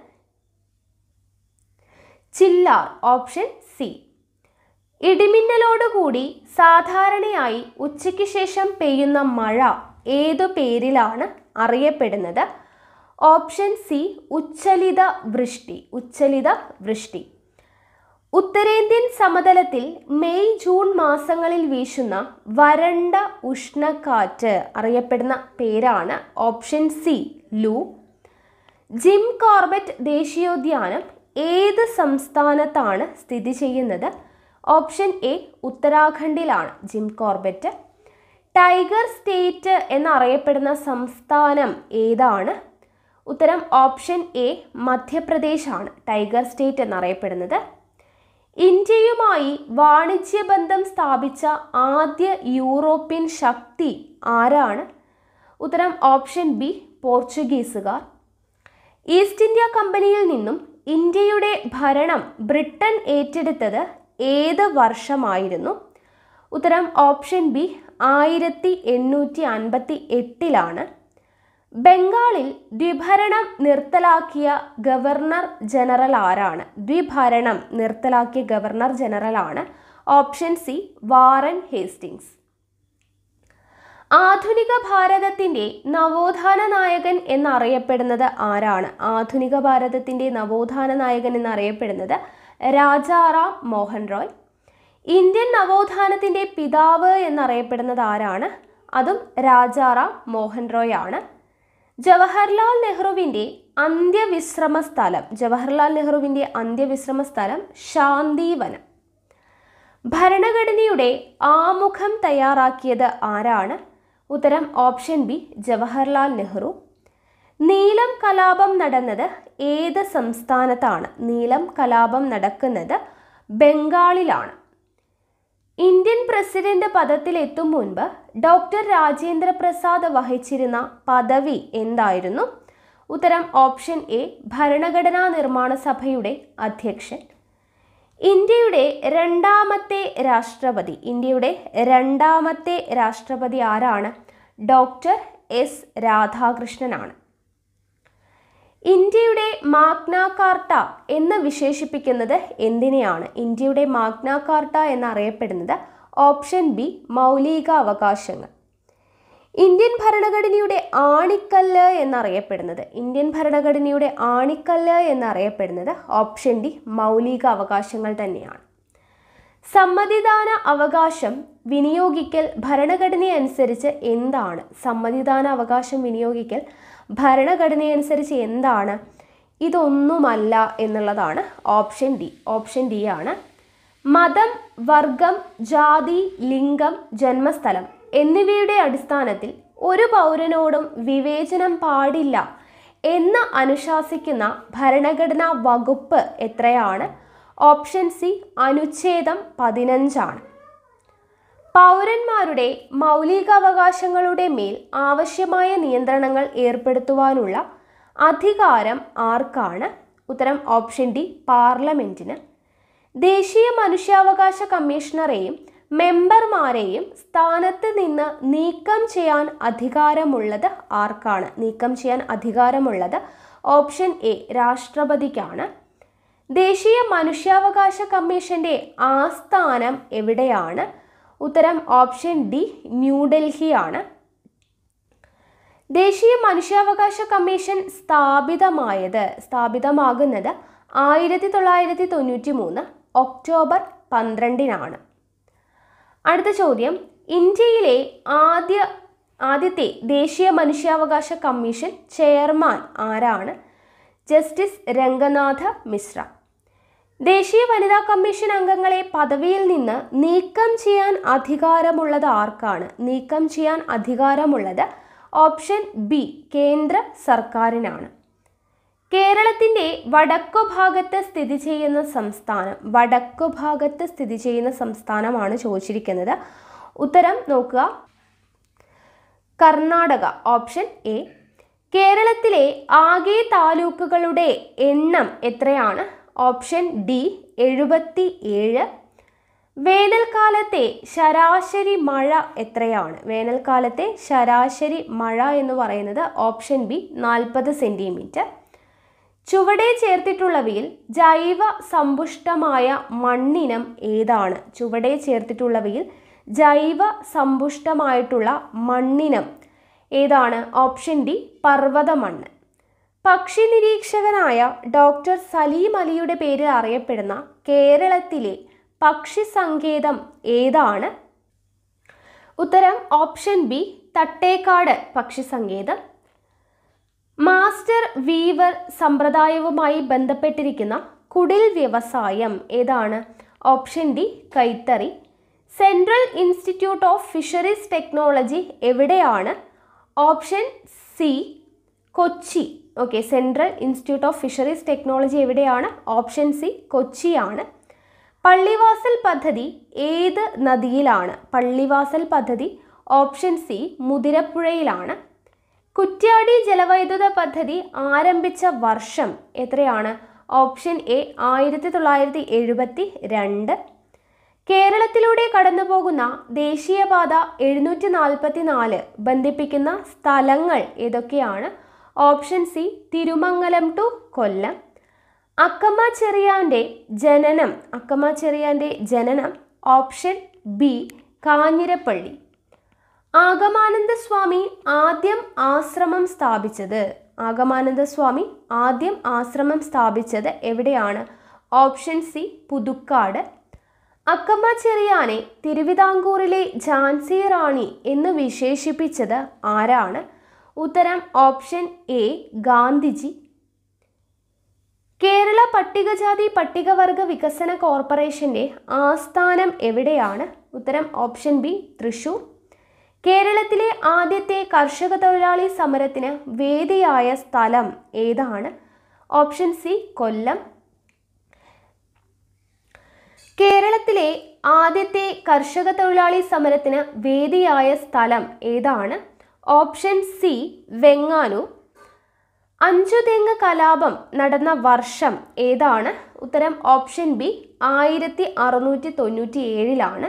ചില്ലാർ ഓപ്ഷൻ സി ഇടിമിന്നലോടുകൂടി സാധാരണയായി ഉച്ചയ്ക്ക് ശേഷം പെയ്യുന്ന മഴ ഏതു പേരിലാണ് അറിയപ്പെടുന്നത് ഓപ്ഷൻ സി ഉച്ചലിത വൃഷ്ടി ഉച്ചലിത വൃഷ്ടി ഉത്തരേന്ത്യൻ സമതലത്തിൽ മെയ് ജൂൺ മാസങ്ങളിൽ വീശുന്ന വരണ്ട ഉഷ്ണക്കാറ്റ് അറിയപ്പെടുന്ന പേരാണ് option C loo Jim Corbett ദേശീയോദ്യാനം ഏത് സംസ്ഥാനത്താണ് സ്ഥിതി ചെയ്യുന്നത് ഓപ്ഷൻ എ ഉത്തരാഖണ്ഡിലാണ് ജിം കോർബറ്റ് ടൈഗർ സ്റ്റേറ്റ് എന്നറിയപ്പെടുന്ന സംസ്ഥാനം ഏതാണ് ഉത്തരം ഓപ്ഷൻ എ മധ്യപ്രദേശാണ് ടൈഗർ സ്റ്റേറ്റ് എന്നറിയപ്പെടുന്നത് ഇന്ത്യയുമായി വാണിജ്യ ബന്ധം സ്ഥാപിച്ച ആദ്യ യൂറോപ്യൻ ശക്തി ആരാണ് ഉത്തരം ഓപ്ഷൻ ബി പോർച്ചുഗീസുകാർ ഈസ്റ്റ് ഇന്ത്യ കമ്പനിയിൽ നിന്നും ഇന്ത്യയുടെ ഭരണം ബ്രിട്ടൻ ഏറ്റെടുത്തത് ഏത് വർഷമായിരുന്നു ഉത്തരം ഓപ്ഷൻ ബി ആയിരത്തി എണ്ണൂറ്റി അൻപത്തി എട്ടിലാണ് ബംഗാളിൽ ദ്വിഭരണം നിർത്തലാക്കിയ ഗവർണർ ജനറൽ ആരാണ് ദ്വിഭരണം നിർത്തലാക്കിയ ഗവർണർ ജനറൽ ആണ് ഓപ്ഷൻ സി വാറൻ ഹേസ്റ്റിങ്സ് ആധുനിക ഭാരതത്തിൻ്റെ നവോത്ഥാന നായകൻ എന്നറിയപ്പെടുന്നത് ആരാണ് ആധുനിക ഭാരതത്തിൻ്റെ നവോത്ഥാന നായകൻ എന്നറിയപ്പെടുന്നത് രാജാറാം മോഹൻ റോയ് ഇന്ത്യൻ നവോത്ഥാനത്തിൻ്റെ പിതാവ് എന്നറിയപ്പെടുന്നത് ആരാണ് അതും രാജാറാം മോഹൻ റോയ് ആണ് ജവഹർലാൽ നെഹ്റുവിൻ്റെ അന്ത്യവിശ്രമ സ്ഥലം ജവഹർലാൽ നെഹ്റുവിൻ്റെ അന്ത്യവിശ്രമ സ്ഥലം ശാന്തിവനം ഭരണഘടനയുടെ ആമുഖം തയ്യാറാക്കിയത് ആരാണ് ഉത്തരം ഓപ്ഷൻ ബി ജവഹർലാൽ നെഹ്റു നീലം കലാപം നടന്നത് ഏത് സംസ്ഥാനത്താണ് നീലം കലാപം നടക്കുന്നത് ബംഗാളിലാണ് ഇന്ത്യൻ പ്രസിഡന്റ് പദത്തിലെത്തും മുൻപ് ഡോക്ടർ രാജേന്ദ്ര പ്രസാദ് വഹിച്ചിരുന്ന പദവി എന്തായിരുന്നു ഉത്തരം ഓപ്ഷൻ എ ഭരണഘടനാ നിർമ്മാണ സഭയുടെ അധ്യക്ഷൻ ഇന്ത്യയുടെ രണ്ടാമത്തെ രാഷ്ട്രപതി ഇന്ത്യയുടെ രണ്ടാമത്തെ രാഷ്ട്രപതി ആരാണ് ഡോക്ടർ എസ് രാധാകൃഷ്ണനാണ് ഇന്ത്യയുടെ മാഗ്നാകാർട്ട എന്ന് വിശേഷിപ്പിക്കുന്നത് എന്തിനെയാണ് ഇന്ത്യയുടെ മാഗ്നാകാർട്ട എന്നറിയപ്പെടുന്നത് ഓപ്ഷൻ ബി മൗലിക അവകാശങ്ങൾ ഇന്ത്യൻ ഭരണഘടനയുടെ ആണിക്കല്ല് എന്നറിയപ്പെടുന്നത് ഇന്ത്യൻ ഭരണഘടനയുടെ ആണിക്കല്ല് എന്നറിയപ്പെടുന്നത് ഓപ്ഷൻ ഡി മൗലിക അവകാശങ്ങൾ തന്നെയാണ് സമ്മതിദാന അവകാശം വിനിയോഗിക്കൽ ഭരണഘടനയനുസരിച്ച് എന്താണ് സമ്മതിദാന അവകാശം വിനിയോഗിക്കൽ ഭരണഘടനയനുസരിച്ച് എന്താണ് ഇതൊന്നുമല്ല എന്നുള്ളതാണ് ഓപ്ഷൻ ഡി ഓപ്ഷൻ ഡി ആണ് മതം വർഗം ജാതി ലിംഗം ജന്മസ്ഥലം എന്നിവയുടെ അടിസ്ഥാനത്തിൽ ഒരു പൗരനോടും വിവേചനം പാടില്ല എന്ന് അനുശാസിക്കുന്ന ഭരണഘടനാ വകുപ്പ് എത്രയാണ് ഓപ്ഷൻ സി അനുച്ഛേദം പതിനഞ്ചാണ് പൗരന്മാരുടെ മൗലികാവകാശങ്ങളുടെ മേൽ ആവശ്യമായ നിയന്ത്രണങ്ങൾ ഏർപ്പെടുത്തുവാനുള്ള അധികാരം ആർക്കാണ് ഉത്തരം ഓപ്ഷൻ ഡി പാർലമെന്റിന് ദേശീയ മനുഷ്യാവകാശ കമ്മീഷണറെയും മെമ്പർമാരെയും സ്ഥാനത്ത് നിന്ന് നീക്കം ചെയ്യാൻ അധികാരമുള്ളത് ആർക്കാണ് നീക്കം ചെയ്യാൻ അധികാരമുള്ളത് ഓപ്ഷൻ എ രാഷ്ട്രപതിക്കാണ് ദേശീയ മനുഷ്യാവകാശ കമ്മീഷന്റെ ആസ്ഥാനം എവിടെയാണ് ഉത്തരം ഓപ്ഷൻ ഡി ന്യൂഡൽഹി ആണ് ദേശീയ മനുഷ്യാവകാശ കമ്മീഷൻ സ്ഥാപിതമായത് സ്ഥാപിതമാകുന്നത് ആയിരത്തി തൊള്ളായിരത്തി തൊണ്ണൂറ്റി മൂന്ന് ഒക്ടോബർ പന്ത്രണ്ടിനാണ് അടുത്ത ചോദ്യം ഇന്ത്യയിലെ ആദ്യ ആദ്യത്തെ ദേശീയ മനുഷ്യാവകാശ കമ്മീഷൻ ചെയർമാൻ ആരാണ് ജസ്റ്റിസ് രംഗനാഥ മിശ്ര ദേശീയ വനിതാ കമ്മീഷൻ അംഗങ്ങളെ പദവിയിൽ നിന്ന് നീക്കം ചെയ്യാൻ അധികാരമുള്ളത് ആർക്കാണ് നീക്കം ചെയ്യാൻ അധികാരമുള്ളത് ഓപ്ഷൻ ബി കേന്ദ്ര സർക്കാരിനാണ് കേരളത്തിൻ്റെ വടക്കു ഭാഗത്ത് സ്ഥിതി ചെയ്യുന്ന സംസ്ഥാനം വടക്കു ഭാഗത്ത് സ്ഥിതി ചെയ്യുന്ന സംസ്ഥാനമാണ് ചോദിച്ചിരിക്കുന്നത് ഉത്തരം നോക്കുക കർണാടക ഓപ്ഷൻ എ കേരളത്തിലെ ആകെ താലൂക്കുകളുടെ എണ്ണം എത്രയാണ് ഓപ്ഷൻ ഡി എഴുപത്തി ഏഴ് വേനൽക്കാലത്തെ ശരാശരി മഴ എത്രയാണ് വേനൽക്കാലത്തെ ശരാശരി മഴ എന്ന് പറയുന്നത് ഓപ്ഷൻ ബി നാൽപ്പത് സെൻറ്റിമീറ്റർ ചുവടെ ചേർത്തിട്ടുള്ളവയിൽ ജൈവ സമ്പുഷ്ടമായ മണ്ണിനം ഏതാണ് ചുവടെ ചേർത്തിട്ടുള്ളവയിൽ ജൈവ സമ്പുഷ്ടമായിട്ടുള്ള മണ്ണിനം ഏതാണ് ഓപ്ഷൻ ഡി പർവ്വത മണ്ണ് പക്ഷി നിരീക്ഷകനായ ഡോക്ടർ സലീം അലിയുടെ പേരിൽ അറിയപ്പെടുന്ന കേരളത്തിലെ പക്ഷി സങ്കേതം ഏതാണ് ഉത്തരം ഓപ്ഷൻ ബി തട്ടേക്കാട് പക്ഷി സങ്കേതം മാസ്റ്റർ വീവർ സമ്പ്രദായവുമായി ബന്ധപ്പെട്ടിരിക്കുന്ന കുടിൽ വ്യവസായം ഏതാണ് ഓപ്ഷൻ ഡി കൈത്തറി central institute of fisheries technology എവിടെയാണ് option C Kochi okay central institute of fisheries technology എവിടെയാണ് ഓപ്ഷൻ സി കൊച്ചിയാണ് പള്ളിവാസൽ പദ്ധതി ഏത് നദിയിലാണ് പള്ളിവാസൽ പദ്ധതി ഓപ്ഷൻ സി മുതിരപ്പുഴയിലാണ് കുറ്റ്യാടി ജലവൈദ്യുത പദ്ധതി ആരംഭിച്ച വർഷം എത്രയാണ് ഓപ്ഷൻ എ ആയിരത്തി തൊള്ളായിരത്തി എഴുപത്തി രണ്ട് കേരളത്തിലൂടെ കടന്നുപോകുന്ന ദേശീയപാത എഴുന്നൂറ്റി നാൽപ്പത്തി നാല് ബന്ധിപ്പിക്കുന്ന സ്ഥലങ്ങൾ ഏതൊക്കെയാണ് option C Thirumangalam to Kollam Akkamma ചെറിയാൻ്റെ ജനനം അക്കമ്മ ചെറിയാൻ്റെ ജനനം ഓപ്ഷൻ ബി കാഞ്ഞിരപ്പള്ളി ആഗമാനന്ദ സ്വാമി ആദ്യം ആശ്രമം സ്ഥാപിച്ചത് ആഗമാനന്ദ സ്വാമി ആദ്യം ആശ്രമം സ്ഥാപിച്ചത് എവിടെയാണ് ഓപ്ഷൻ സി പുതുക്കാട് അക്കമ്മ ചെറിയാനെ തിരുവിതാംകൂറിലെ ഝാൻസി റാണി എന്ന് വിശേഷിപ്പിച്ചത് ആരാണ് ഉത്തരം ഓപ്ഷൻ എ ഗാന്ധിജി കേരള പട്ടികജാതി പട്ടികവർഗ വികസന കോർപ്പറേഷൻ്റെ ആസ്ഥാനം എവിടെയാണ് ഉത്തരം ഓപ്ഷൻ ബി തൃശൂർ കേരളത്തിലെ ആദ്യത്തെ കർഷക തൊഴിലാളി സമരത്തിന് വേദിയായ സ്ഥലം ഏതാണ് ഓപ്ഷൻ സി കൊല്ലം കേരളത്തിലെ ആദ്യത്തെ കർഷക തൊഴിലാളി സമരത്തിന് വേദിയായ സ്ഥലം ഏതാണ് ഓപ്ഷൻ സി വെങ്ങാനു അഞ്ചുതെങ്ങ് കലാപം നടന്ന വർഷം ഏതാണ് ഉത്തരം ഓപ്ഷൻ ബി ആയിരത്തി അറുന്നൂറ്റി തൊണ്ണൂറ്റി ഏഴിലാണ്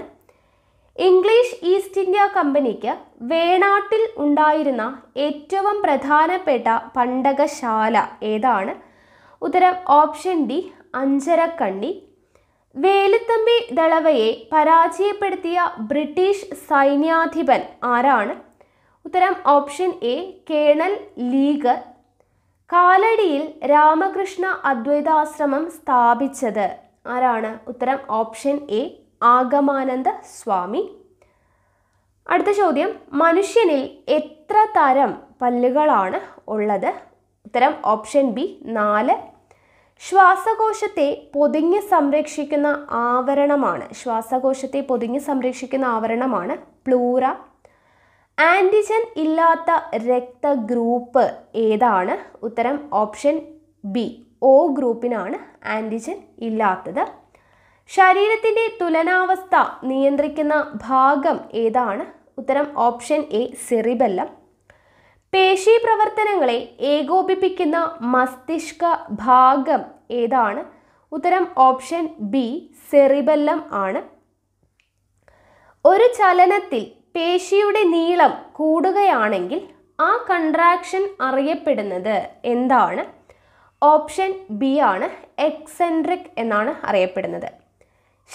ഇംഗ്ലീഷ് ഈസ്റ്റ് ഇന്ത്യ കമ്പനിക്ക് വേണാട്ടിൽ ഉണ്ടായിരുന്ന ഏറ്റവും പ്രധാനപ്പെട്ട പണ്ടകശാല ഏതാണ് ഉത്തരം ഓപ്ഷൻ ഡി അഞ്ചരക്കണ്ണി വേലുത്തമ്പി ദളവയെ പരാജയപ്പെടുത്തിയ ബ്രിട്ടീഷ് സൈന്യാധിപൻ ആരാണ് ഉത്തരം ഓപ്ഷൻ എ കേണൽ ലീഗർ കാലടിയിൽ രാമകൃഷ്ണ അദ്വൈതാശ്രമം സ്ഥാപിച്ചത് ആരാണ് ഉത്തരം ഓപ്ഷൻ എ ആഗമാനന്ദ സ്വാമി അടുത്ത ചോദ്യം മനുഷ്യനിൽ എത്ര തരം പല്ലുകളാണ് ഉള്ളത് ഉത്തരം ഓപ്ഷൻ ബി നാല് ശ്വാസകോശത്തെ പൊതിഞ്ഞ് സംരക്ഷിക്കുന്ന ആവരണമാണ് ശ്വാസകോശത്തെ പൊതിഞ്ഞ് സംരക്ഷിക്കുന്ന ആവരണമാണ് പ്ലൂറ ആൻറ്റിജൻ ഇല്ലാത്ത രക്തഗ്രൂപ്പ് ഏതാണ് ഉത്തരം ഓപ്ഷൻ ബി ഒ ഗ്രൂപ്പിനാണ് ആൻറ്റിജൻ ഇല്ലാത്തത് ശരീരത്തിൻ്റെ തുലനാവസ്ഥ നിയന്ത്രിക്കുന്ന ഭാഗം ഏതാണ് ഉത്തരം ഓപ്ഷൻ എ സെറിബെല്ലം പേശി പ്രവർത്തനങ്ങളെ ഏകോപിപ്പിക്കുന്ന മസ്തിഷ്ക ഭാഗം ഏതാണ് ഉത്തരം ഓപ്ഷൻ ബി സെറിബെല്ലം ആണ് ഒരു ചലനത്തിൽ പേശിയുടെ നീളം കൂടുകയാണെങ്കിൽ ആ കൺട്രാക്ഷൻ അറിയപ്പെടുന്നത് എന്താണ് ഓപ്ഷൻ ബി ആണ് എക്സെൻട്രിക് എന്നാണ് അറിയപ്പെടുന്നത്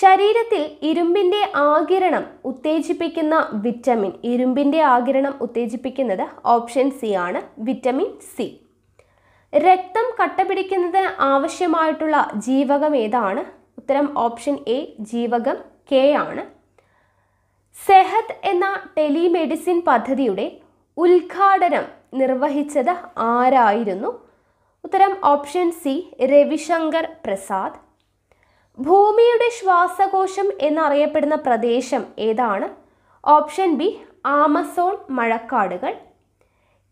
ശരീരത്തിൽ ഇരുമ്പിൻ്റെ ആകിരണം ഉത്തേജിപ്പിക്കുന്ന വിറ്റമിൻ ഇരുമ്പിൻ്റെ ആകിരണം ഉത്തേജിപ്പിക്കുന്നത് ഓപ്ഷൻ സി ആണ് വിറ്റമിൻ സി രക്തം കട്ടപിടിക്കുന്നതിന് ആവശ്യമായിട്ടുള്ള ജീവകം ഏതാണ് ഉത്തരം ഓപ്ഷൻ എ ജീവകം കെ ആണ് സെഹത്ത് എന്ന ടെലിമെഡിസിൻ പദ്ധതിയുടെ ഉദ്ഘാടനം നിർവഹിച്ചത് ആരായിരുന്നു ഉത്തരം ഓപ്ഷൻ സി രവിശങ്കർ പ്രസാദ് ഭൂമിയുടെ ശ്വാസകോശം എന്നറിയപ്പെടുന്ന പ്രദേശം ഏതാണ് ഓപ്ഷൻ ബി ആമസോൺ മഴക്കാടുകൾ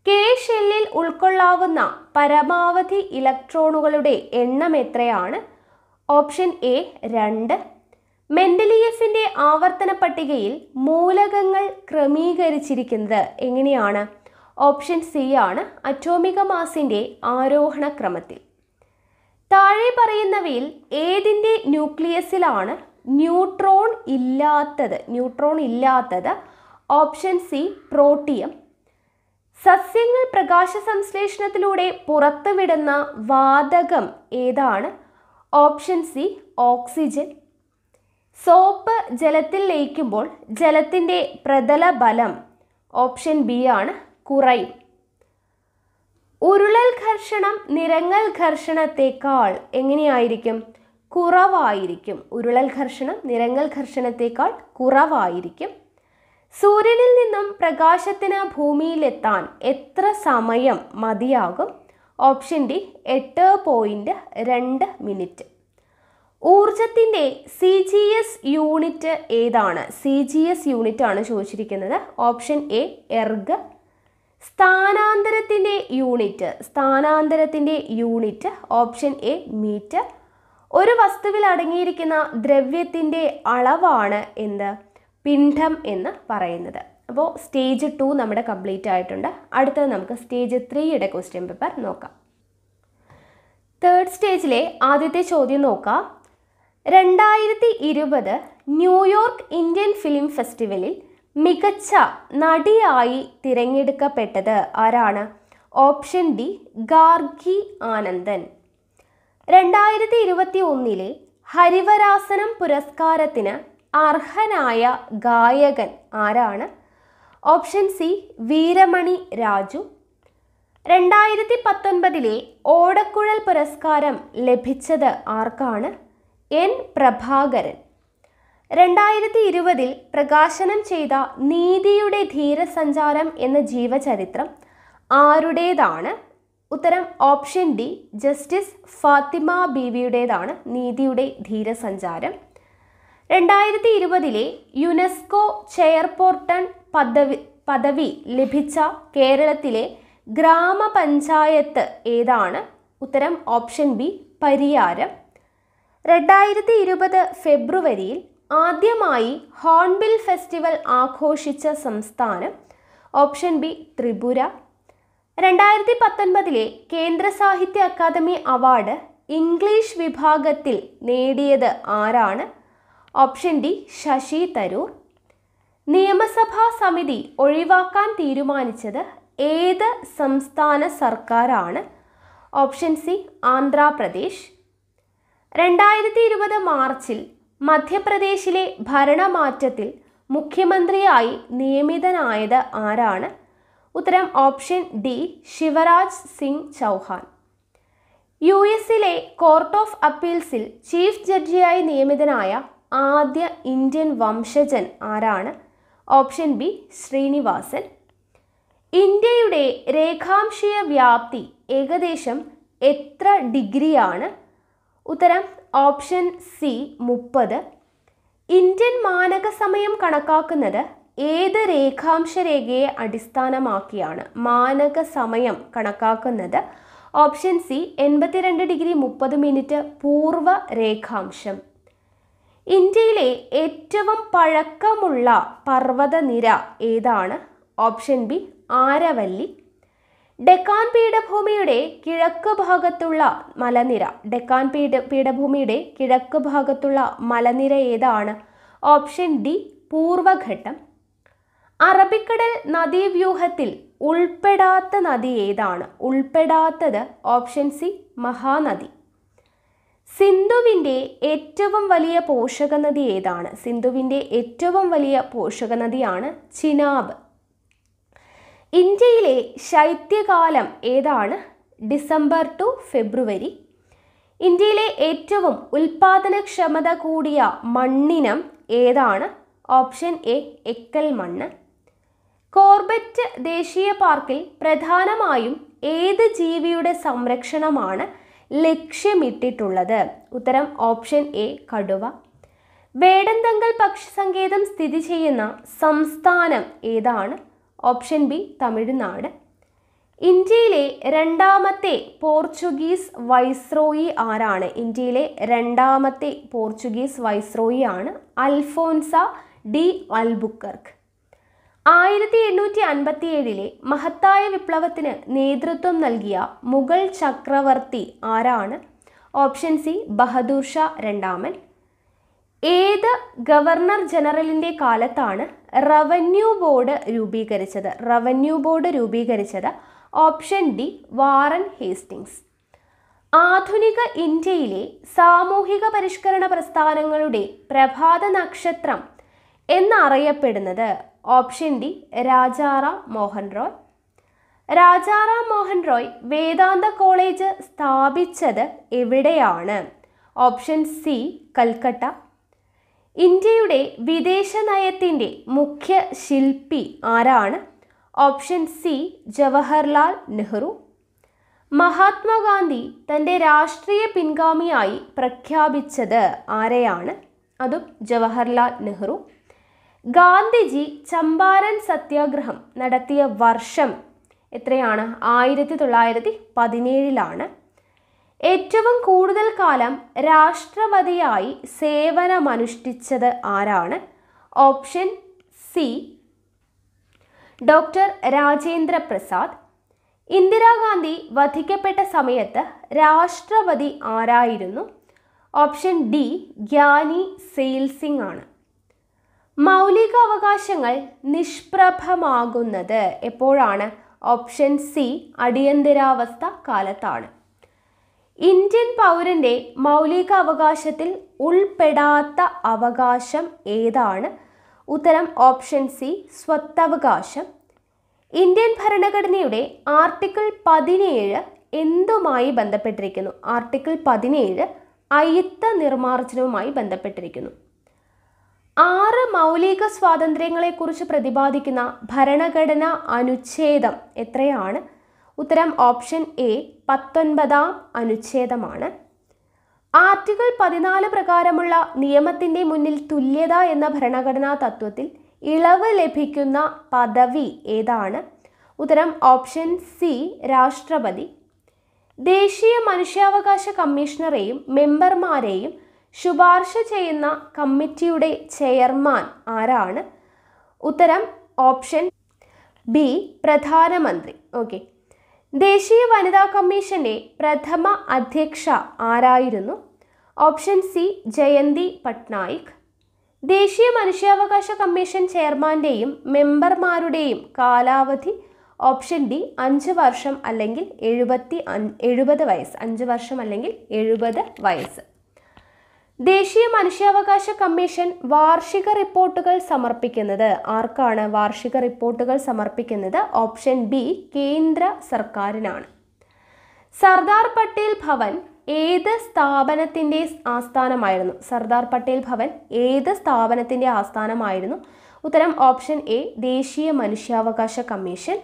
കെ ഷെല്ലിൽ ഉൾക്കൊള്ളാവുന്ന പരമാവധി ഇലക്ട്രോണുകളുടെ എണ്ണം എത്രയാണ് ഓപ്ഷൻ എ രണ്ട് മെന്റലിയഫിന്റെ ആവർത്തന പട്ടികയിൽ മൂലകങ്ങൾ ക്രമീകരിച്ചിരിക്കുന്നത് എങ്ങനെയാണ് ഓപ്ഷൻ സി ആണ് അറ്റോമിക മാസിന്റെ ആരോഹണ ക്രമത്തിൽ താഴെ പറയുന്നവയിൽ ഏതിൻ്റെ ന്യൂക്ലിയസിലാണ് ന്യൂട്രോൺ ഇല്ലാത്തത് ന്യൂട്രോൺ ഇല്ലാത്തത് ഓപ്ഷൻ സി പ്രോട്ടിയം സസ്യങ്ങൾ പ്രകാശ സംശ്ലേഷണത്തിലൂടെ പുറത്തുവിടുന്ന വാതകം ഏതാണ് ഓപ്ഷൻ സി ഓക്സിജൻ സോപ്പ് ജലത്തിൽ ലയിക്കുമ്പോൾ ജലത്തിൻ്റെ പ്രതല ബലം ഓപ്ഷൻ ബി ആണ് കുറയും ഉരുളൽ ഘർഷണം നിരങ്ങൽ ഘർഷണത്തേക്കാൾ എങ്ങനെയായിരിക്കും കുറവായിരിക്കും ഉരുളൽ ഘർഷണം നിരങ്ങൽ ഘർഷണത്തേക്കാൾ കുറവായിരിക്കും സൂര്യനിൽ നിന്നും പ്രകാശത്തിന് ഭൂമിയിലെത്താൻ എത്ര സമയം മതിയാകും ഓപ്ഷൻ ഡി എട്ട് പോയിൻറ്റ് രണ്ട് മിനിറ്റ് ഊർജത്തിൻ്റെ സി ജി എസ് യൂണിറ്റ് ഏതാണ് സി ജി എസ് യൂണിറ്റ് ആണ് ചോദിച്ചിരിക്കുന്നത് ഓപ്ഷൻ എ എർഗ് സ്ഥാനാന്തരത്തിൻ്റെ യൂണിറ്റ് സ്ഥാനാന്തരത്തിൻ്റെ യൂണിറ്റ് ഓപ്ഷൻ എ മീറ്റർ ഒരു വസ്തുവിൽ അടങ്ങിയിരിക്കുന്ന ദ്രവ്യത്തിൻ്റെ അളവാണ് എന്ത് പിണ്ഡം എന്ന് പറയുന്നത് അപ്പോൾ സ്റ്റേജ് ടു നമ്മുടെ കംപ്ലീറ്റ് ആയിട്ടുണ്ട് അടുത്തത് നമുക്ക് സ്റ്റേജ് ത്രീയുടെ ക്വസ്റ്റ്യൻ പേപ്പർ നോക്കാം തേർഡ് സ്റ്റേജിലെ ആദ്യത്തെ ചോദ്യം നോക്കാം രണ്ടായിരത്തി ഇരുപത് ന്യൂയോർക്ക് ഇന്ത്യൻ ഫിലിം ഫെസ്റ്റിവലിൽ മികച്ച നടിയായി തിരഞ്ഞെടുക്കപ്പെട്ടത് ആരാണ് ഓപ്ഷൻ ഡി ഗാർഗി ആനന്ദൻ രണ്ടായിരത്തി ഇരുപത്തി ഒന്നിലെ ഹരിവരാസനം പുരസ്കാരത്തിന് അർഹനായ ഗായകൻ ആരാണ് ഓപ്ഷൻ സി വീരമണി രാജു രണ്ടായിരത്തി പത്തൊൻപതിലെ ഓടക്കുഴൽ പുരസ്കാരം ലഭിച്ചത് ആർക്കാണ് എൻ പ്രഭാകരൻ രണ്ടായിരത്തി ഇരുപതിൽ പ്രകാശനം ചെയ്ത നീതിയുടെ ധീരസഞ്ചാരം എന്ന ജീവചരിത്രം ആരുടേതാണ് ഉത്തരം ഓപ്ഷൻ ഡി ജസ്റ്റിസ് ഫാത്തിമ ബീവിയുടേതാണ് നീതിയുടെ ധീരസഞ്ചാരം രണ്ടായിരത്തി ഇരുപതിലെ യുനെസ്കോ ചെയർപോർട്ടൺ പദവി പദവി ലഭിച്ച കേരളത്തിലെ ഗ്രാമപഞ്ചായത്ത് ഏതാണ് ഉത്തരം ഓപ്ഷൻ ബി പരിയാരം രണ്ടായിരത്തി ഇരുപത് ഫെബ്രുവരിയിൽ ആദ്യമായി ഹോൺബിൽ ഫെസ്റ്റിവൽ ആഘോഷിച്ച സംസ്ഥാനം ഓപ്ഷൻ ബി ത്രിപുര രണ്ടായിരത്തി പത്തൊൻപതിലെ കേന്ദ്ര സാഹിത്യ അക്കാദമി അവാർഡ് ഇംഗ്ലീഷ് വിഭാഗത്തിൽ നേടിയത് ആരാണ് ഓപ്ഷൻ ഡി ശശി തരൂർ നിയമസഭാ സമിതി ഒഴിവാക്കാൻ തീരുമാനിച്ചത് ഏത് സംസ്ഥാന സർക്കാരാണ് ഓപ്ഷൻ സി ആന്ധ്രാപ്രദേശ് രണ്ടായിരത്തി ഇരുപത് മാർച്ചിൽ മധ്യപ്രദേശിലെ ഭരണമാറ്റത്തിൽ മുഖ്യമന്ത്രിയായി നിയമിതനായത് ആരാണ് ഉത്തരം option D Shivraj Singh Chouhan U എസിലെ കോർട്ട് ഓഫ് അപ്പീൽസിൽ ചീഫ് ജഡ്ജിയായി നിയമിതനായ ആദ്യ ഇന്ത്യൻ വംശജൻ ആരാണ് ഓപ്ഷൻ ബി ശ്രീനിവാസൻ ഇന്ത്യയുടെ രേഖാംശീയ വ്യാപ്തി ഏകദേശം എത്ര ഡിഗ്രിയാണ് ഉത്തരം ഓപ്ഷൻ സി മുപ്പത് ഇന്ത്യൻ മാനക സമയം കണക്കാക്കുന്നത് ഏത് രേഖാംശ രേഖയെ അടിസ്ഥാനമാക്കിയാണ് മാനക സമയം കണക്കാക്കുന്നത് ഓപ്ഷൻ സി എൺപത്തിരണ്ട് ഡിഗ്രി മുപ്പത് മിനിറ്റ് പൂർവ രേഖാംശം ഇന്ത്യയിലെ ഏറ്റവും പഴക്കമുള്ള പർവ്വതനിര ഏതാണ് ഓപ്ഷൻ ബി ആരവല്ലി ഡെക്കാൻ പീഠഭൂമിയുടെ കിഴക്ക് ഭാഗത്തുള്ള മലനിര ഡെക്കാൻ പീഠ പീഠഭൂമിയുടെ കിഴക്ക് ഭാഗത്തുള്ള മലനിര ഏതാണ് ഓപ്ഷൻ ഡി പൂർവഘട്ടം അറബിക്കടൽ നദീവ്യൂഹത്തിൽ ഉൾപ്പെടാത്ത നദി ഏതാണ് ഉൾപ്പെടാത്തത് ഓപ്ഷൻ സി മഹാനദി സിന്ധുവിൻ്റെ ഏറ്റവും വലിയ പോഷകനദി ഏതാണ് സിന്ധുവിൻ്റെ ഏറ്റവും വലിയ പോഷകനദിയാണ് ചിനാബ് ഇന്ത്യയിലെ ശൈത്യകാലം ഏതാണ് ഡിസംബർ ടു ഫെബ്രുവരി ഇന്ത്യയിലെ ഏറ്റവും ഉൽപാദനക്ഷമത കൂടിയ മണ്ണിനം ഏതാണ് ഓപ്ഷൻ എ എക്കൽ മണ്ണ് കോർബറ്റ് ദേശീയ പാർക്കിൽ പ്രധാനമായും ഏത് ജീവിയുടെ സംരക്ഷണമാണ് ലക്ഷ്യമിട്ടിട്ടുള്ളത് ഉത്തരം ഓപ്ഷൻ എ കടുവ വേടന്തങ്കൽ പക്ഷി സങ്കേതം സ്ഥിതി ചെയ്യുന്ന സംസ്ഥാനം ഏതാണ് ഓപ്ഷൻ ബി തമിഴ്നാട് ഇന്ത്യയിലെ രണ്ടാമത്തെ പോർച്ചുഗീസ് വൈസ്രോയി ആരാണ് ഇന്ത്യയിലെ രണ്ടാമത്തെ പോർച്ചുഗീസ് വൈസ്രോയി ആണ് അൽഫോൻസ ഡി അൽബുക്കർക്ക് ആയിരത്തി എണ്ണൂറ്റി അൻപത്തി ഏഴിലെ മഹത്തായ വിപ്ലവത്തിന് നേതൃത്വം നൽകിയ മുഗൾ ചക്രവർത്തി ആരാണ് ഓപ്ഷൻ സി ബഹദൂർ ഷാ രണ്ടാമൻ ഏത് ഗവർണർ ജനറലിൻ്റെ കാലത്താണ് റവന്യൂ ബോർഡ് രൂപീകരിച്ചത് റവന്യൂ ബോർഡ് രൂപീകരിച്ചത് ഓപ്ഷൻ ഡി വാറൻ ഹേസ്റ്റിങ്സ് ആധുനിക ഇന്ത്യയിലെ സാമൂഹിക പരിഷ്കരണ പ്രസ്ഥാനങ്ങളുടെ പ്രഭാത നക്ഷത്രം എന്നറിയപ്പെടുന്നത് option D Rajaram Mohan Roy Rajaram Mohan Roy Vedanta college സ്ഥാപിച്ചത് എവിടെയാണ് ഓപ്ഷൻ സി കൽക്കട്ട ഇന്ത്യയുടെ വിദേശ നയത്തിൻ്റെ മുഖ്യ ശില്പി ആരാണ് ഓപ്ഷൻ സി ജവഹർലാൽ നെഹ്റു മഹാത്മാഗാന്ധി തൻ്റെ രാഷ്ട്രീയ പിൻഗാമിയായി പ്രഖ്യാപിച്ചത് ആരെയാണ് അതും ജവഹർലാൽ നെഹ്റു ഗാന്ധിജി ചമ്പാരൻ സത്യാഗ്രഹം നടത്തിയ വർഷം എത്രയാണ് ആയിരത്തി തൊള്ളായിരത്തി പതിനേഴിലാണ് ഏറ്റവും കൂടുതൽ കാലം രാഷ്ട്രപതിയായി സേവനമനുഷ്ഠിച്ചത് ആരാണ് option C doctor Rajendra Prasad Indira Gandhi വധിക്കപ്പെട്ട സമയത്ത് രാഷ്ട്രപതി ആരായിരുന്നു ഓപ്ഷൻ ഡി ഗ്യാനി സെയിൽസിംഗ് ആണ് മൗലിക അവകാശങ്ങൾ നിഷ്പ്രഭമാകുന്നത് എപ്പോഴാണ് ഓപ്ഷൻ സി അടിയന്തരാവസ്ഥ കാലത്താണ് ഇന്ത്യൻ പൗരൻ്റെ മൗലിക അവകാശത്തിൽ ഉൾപ്പെടാത്ത അവകാശം ഏതാണ് ഉത്തരം ഓപ്ഷൻ സി സ്വത്തവകാശം ഇന്ത്യൻ ഭരണഘടനയുടെ ആർട്ടിക്കിൾ പതിനേഴ് എന്തുമായി ബന്ധപ്പെട്ടിരിക്കുന്നു ആർട്ടിക്കിൾ പതിനേഴ് അയിത്ത നിർമാർജനവുമായി ബന്ധപ്പെട്ടിരിക്കുന്നു ആറ് മൗലിക സ്വാതന്ത്ര്യങ്ങളെക്കുറിച്ച് പ്രതിപാദിക്കുന്ന ഭരണഘടനാ അനുച്ഛേദം എത്രയാണ് ഉത്തരം ഓപ്ഷൻ എ പത്തൊൻപതാം അനുച്ഛേദമാണ് ആർട്ടിക്കിൾ പതിനാല് പ്രകാരമുള്ള നിയമത്തിൻ്റെ മുന്നിൽ തുല്യത എന്ന ഭരണഘടനാ തത്വത്തിൽ ഇളവ് ലഭിക്കുന്ന പദവി ഏതാണ് ഉത്തരം ഓപ്ഷൻ സി രാഷ്ട്രപതി ദേശീയ മനുഷ്യാവകാശ കമ്മീഷണറെയും മെമ്പർമാരെയും ശുപാർശ ചെയ്യുന്ന കമ്മിറ്റിയുടെ ചെയർമാൻ ആരാണ് ഉത്തരം ഓപ്ഷൻ ബി പ്രധാനമന്ത്രി ഓക്കെ ദേശീയ വനിതാ കമ്മീഷന്റെ പ്രഥമ അധ്യക്ഷ ആരായിരുന്നു ഓപ്ഷൻ സി ജയന്തി പട്നായിക് ദേശീയ മനുഷ്യാവകാശ കമ്മീഷൻ ചെയർമാന്റെയും മെമ്പർമാരുടെയും കാലാവധി ഓപ്ഷൻ ഡി അഞ്ച് വർഷം അല്ലെങ്കിൽ എഴുപത്തി എഴുപത് വയസ്സ് അഞ്ച് വർഷം അല്ലെങ്കിൽ എഴുപത് വയസ്സ് ദേശീയ മനുഷ്യാവകാശ കമ്മീഷൻ വാർഷിക റിപ്പോർട്ടുകൾ സമർപ്പിക്കുന്നത് ആർക്കാണ് വാർഷിക റിപ്പോർട്ടുകൾ സമർപ്പിക്കുന്നത് ഓപ്ഷൻ ബി കേന്ദ്ര സർക്കാരിനാണ് സർദാർ പട്ടേൽ ഭവൻ ഏത് സ്ഥാപനത്തിൻ്റെ ആസ്ഥാനമായിരുന്നു സർദാർ പട്ടേൽ ഭവൻ ഏത് സ്ഥാപനത്തിൻ്റെ ആസ്ഥാനമായിരുന്നു ഉത്തരം ഓപ്ഷൻ എ ദേശീയ മനുഷ്യാവകാശ കമ്മീഷൻ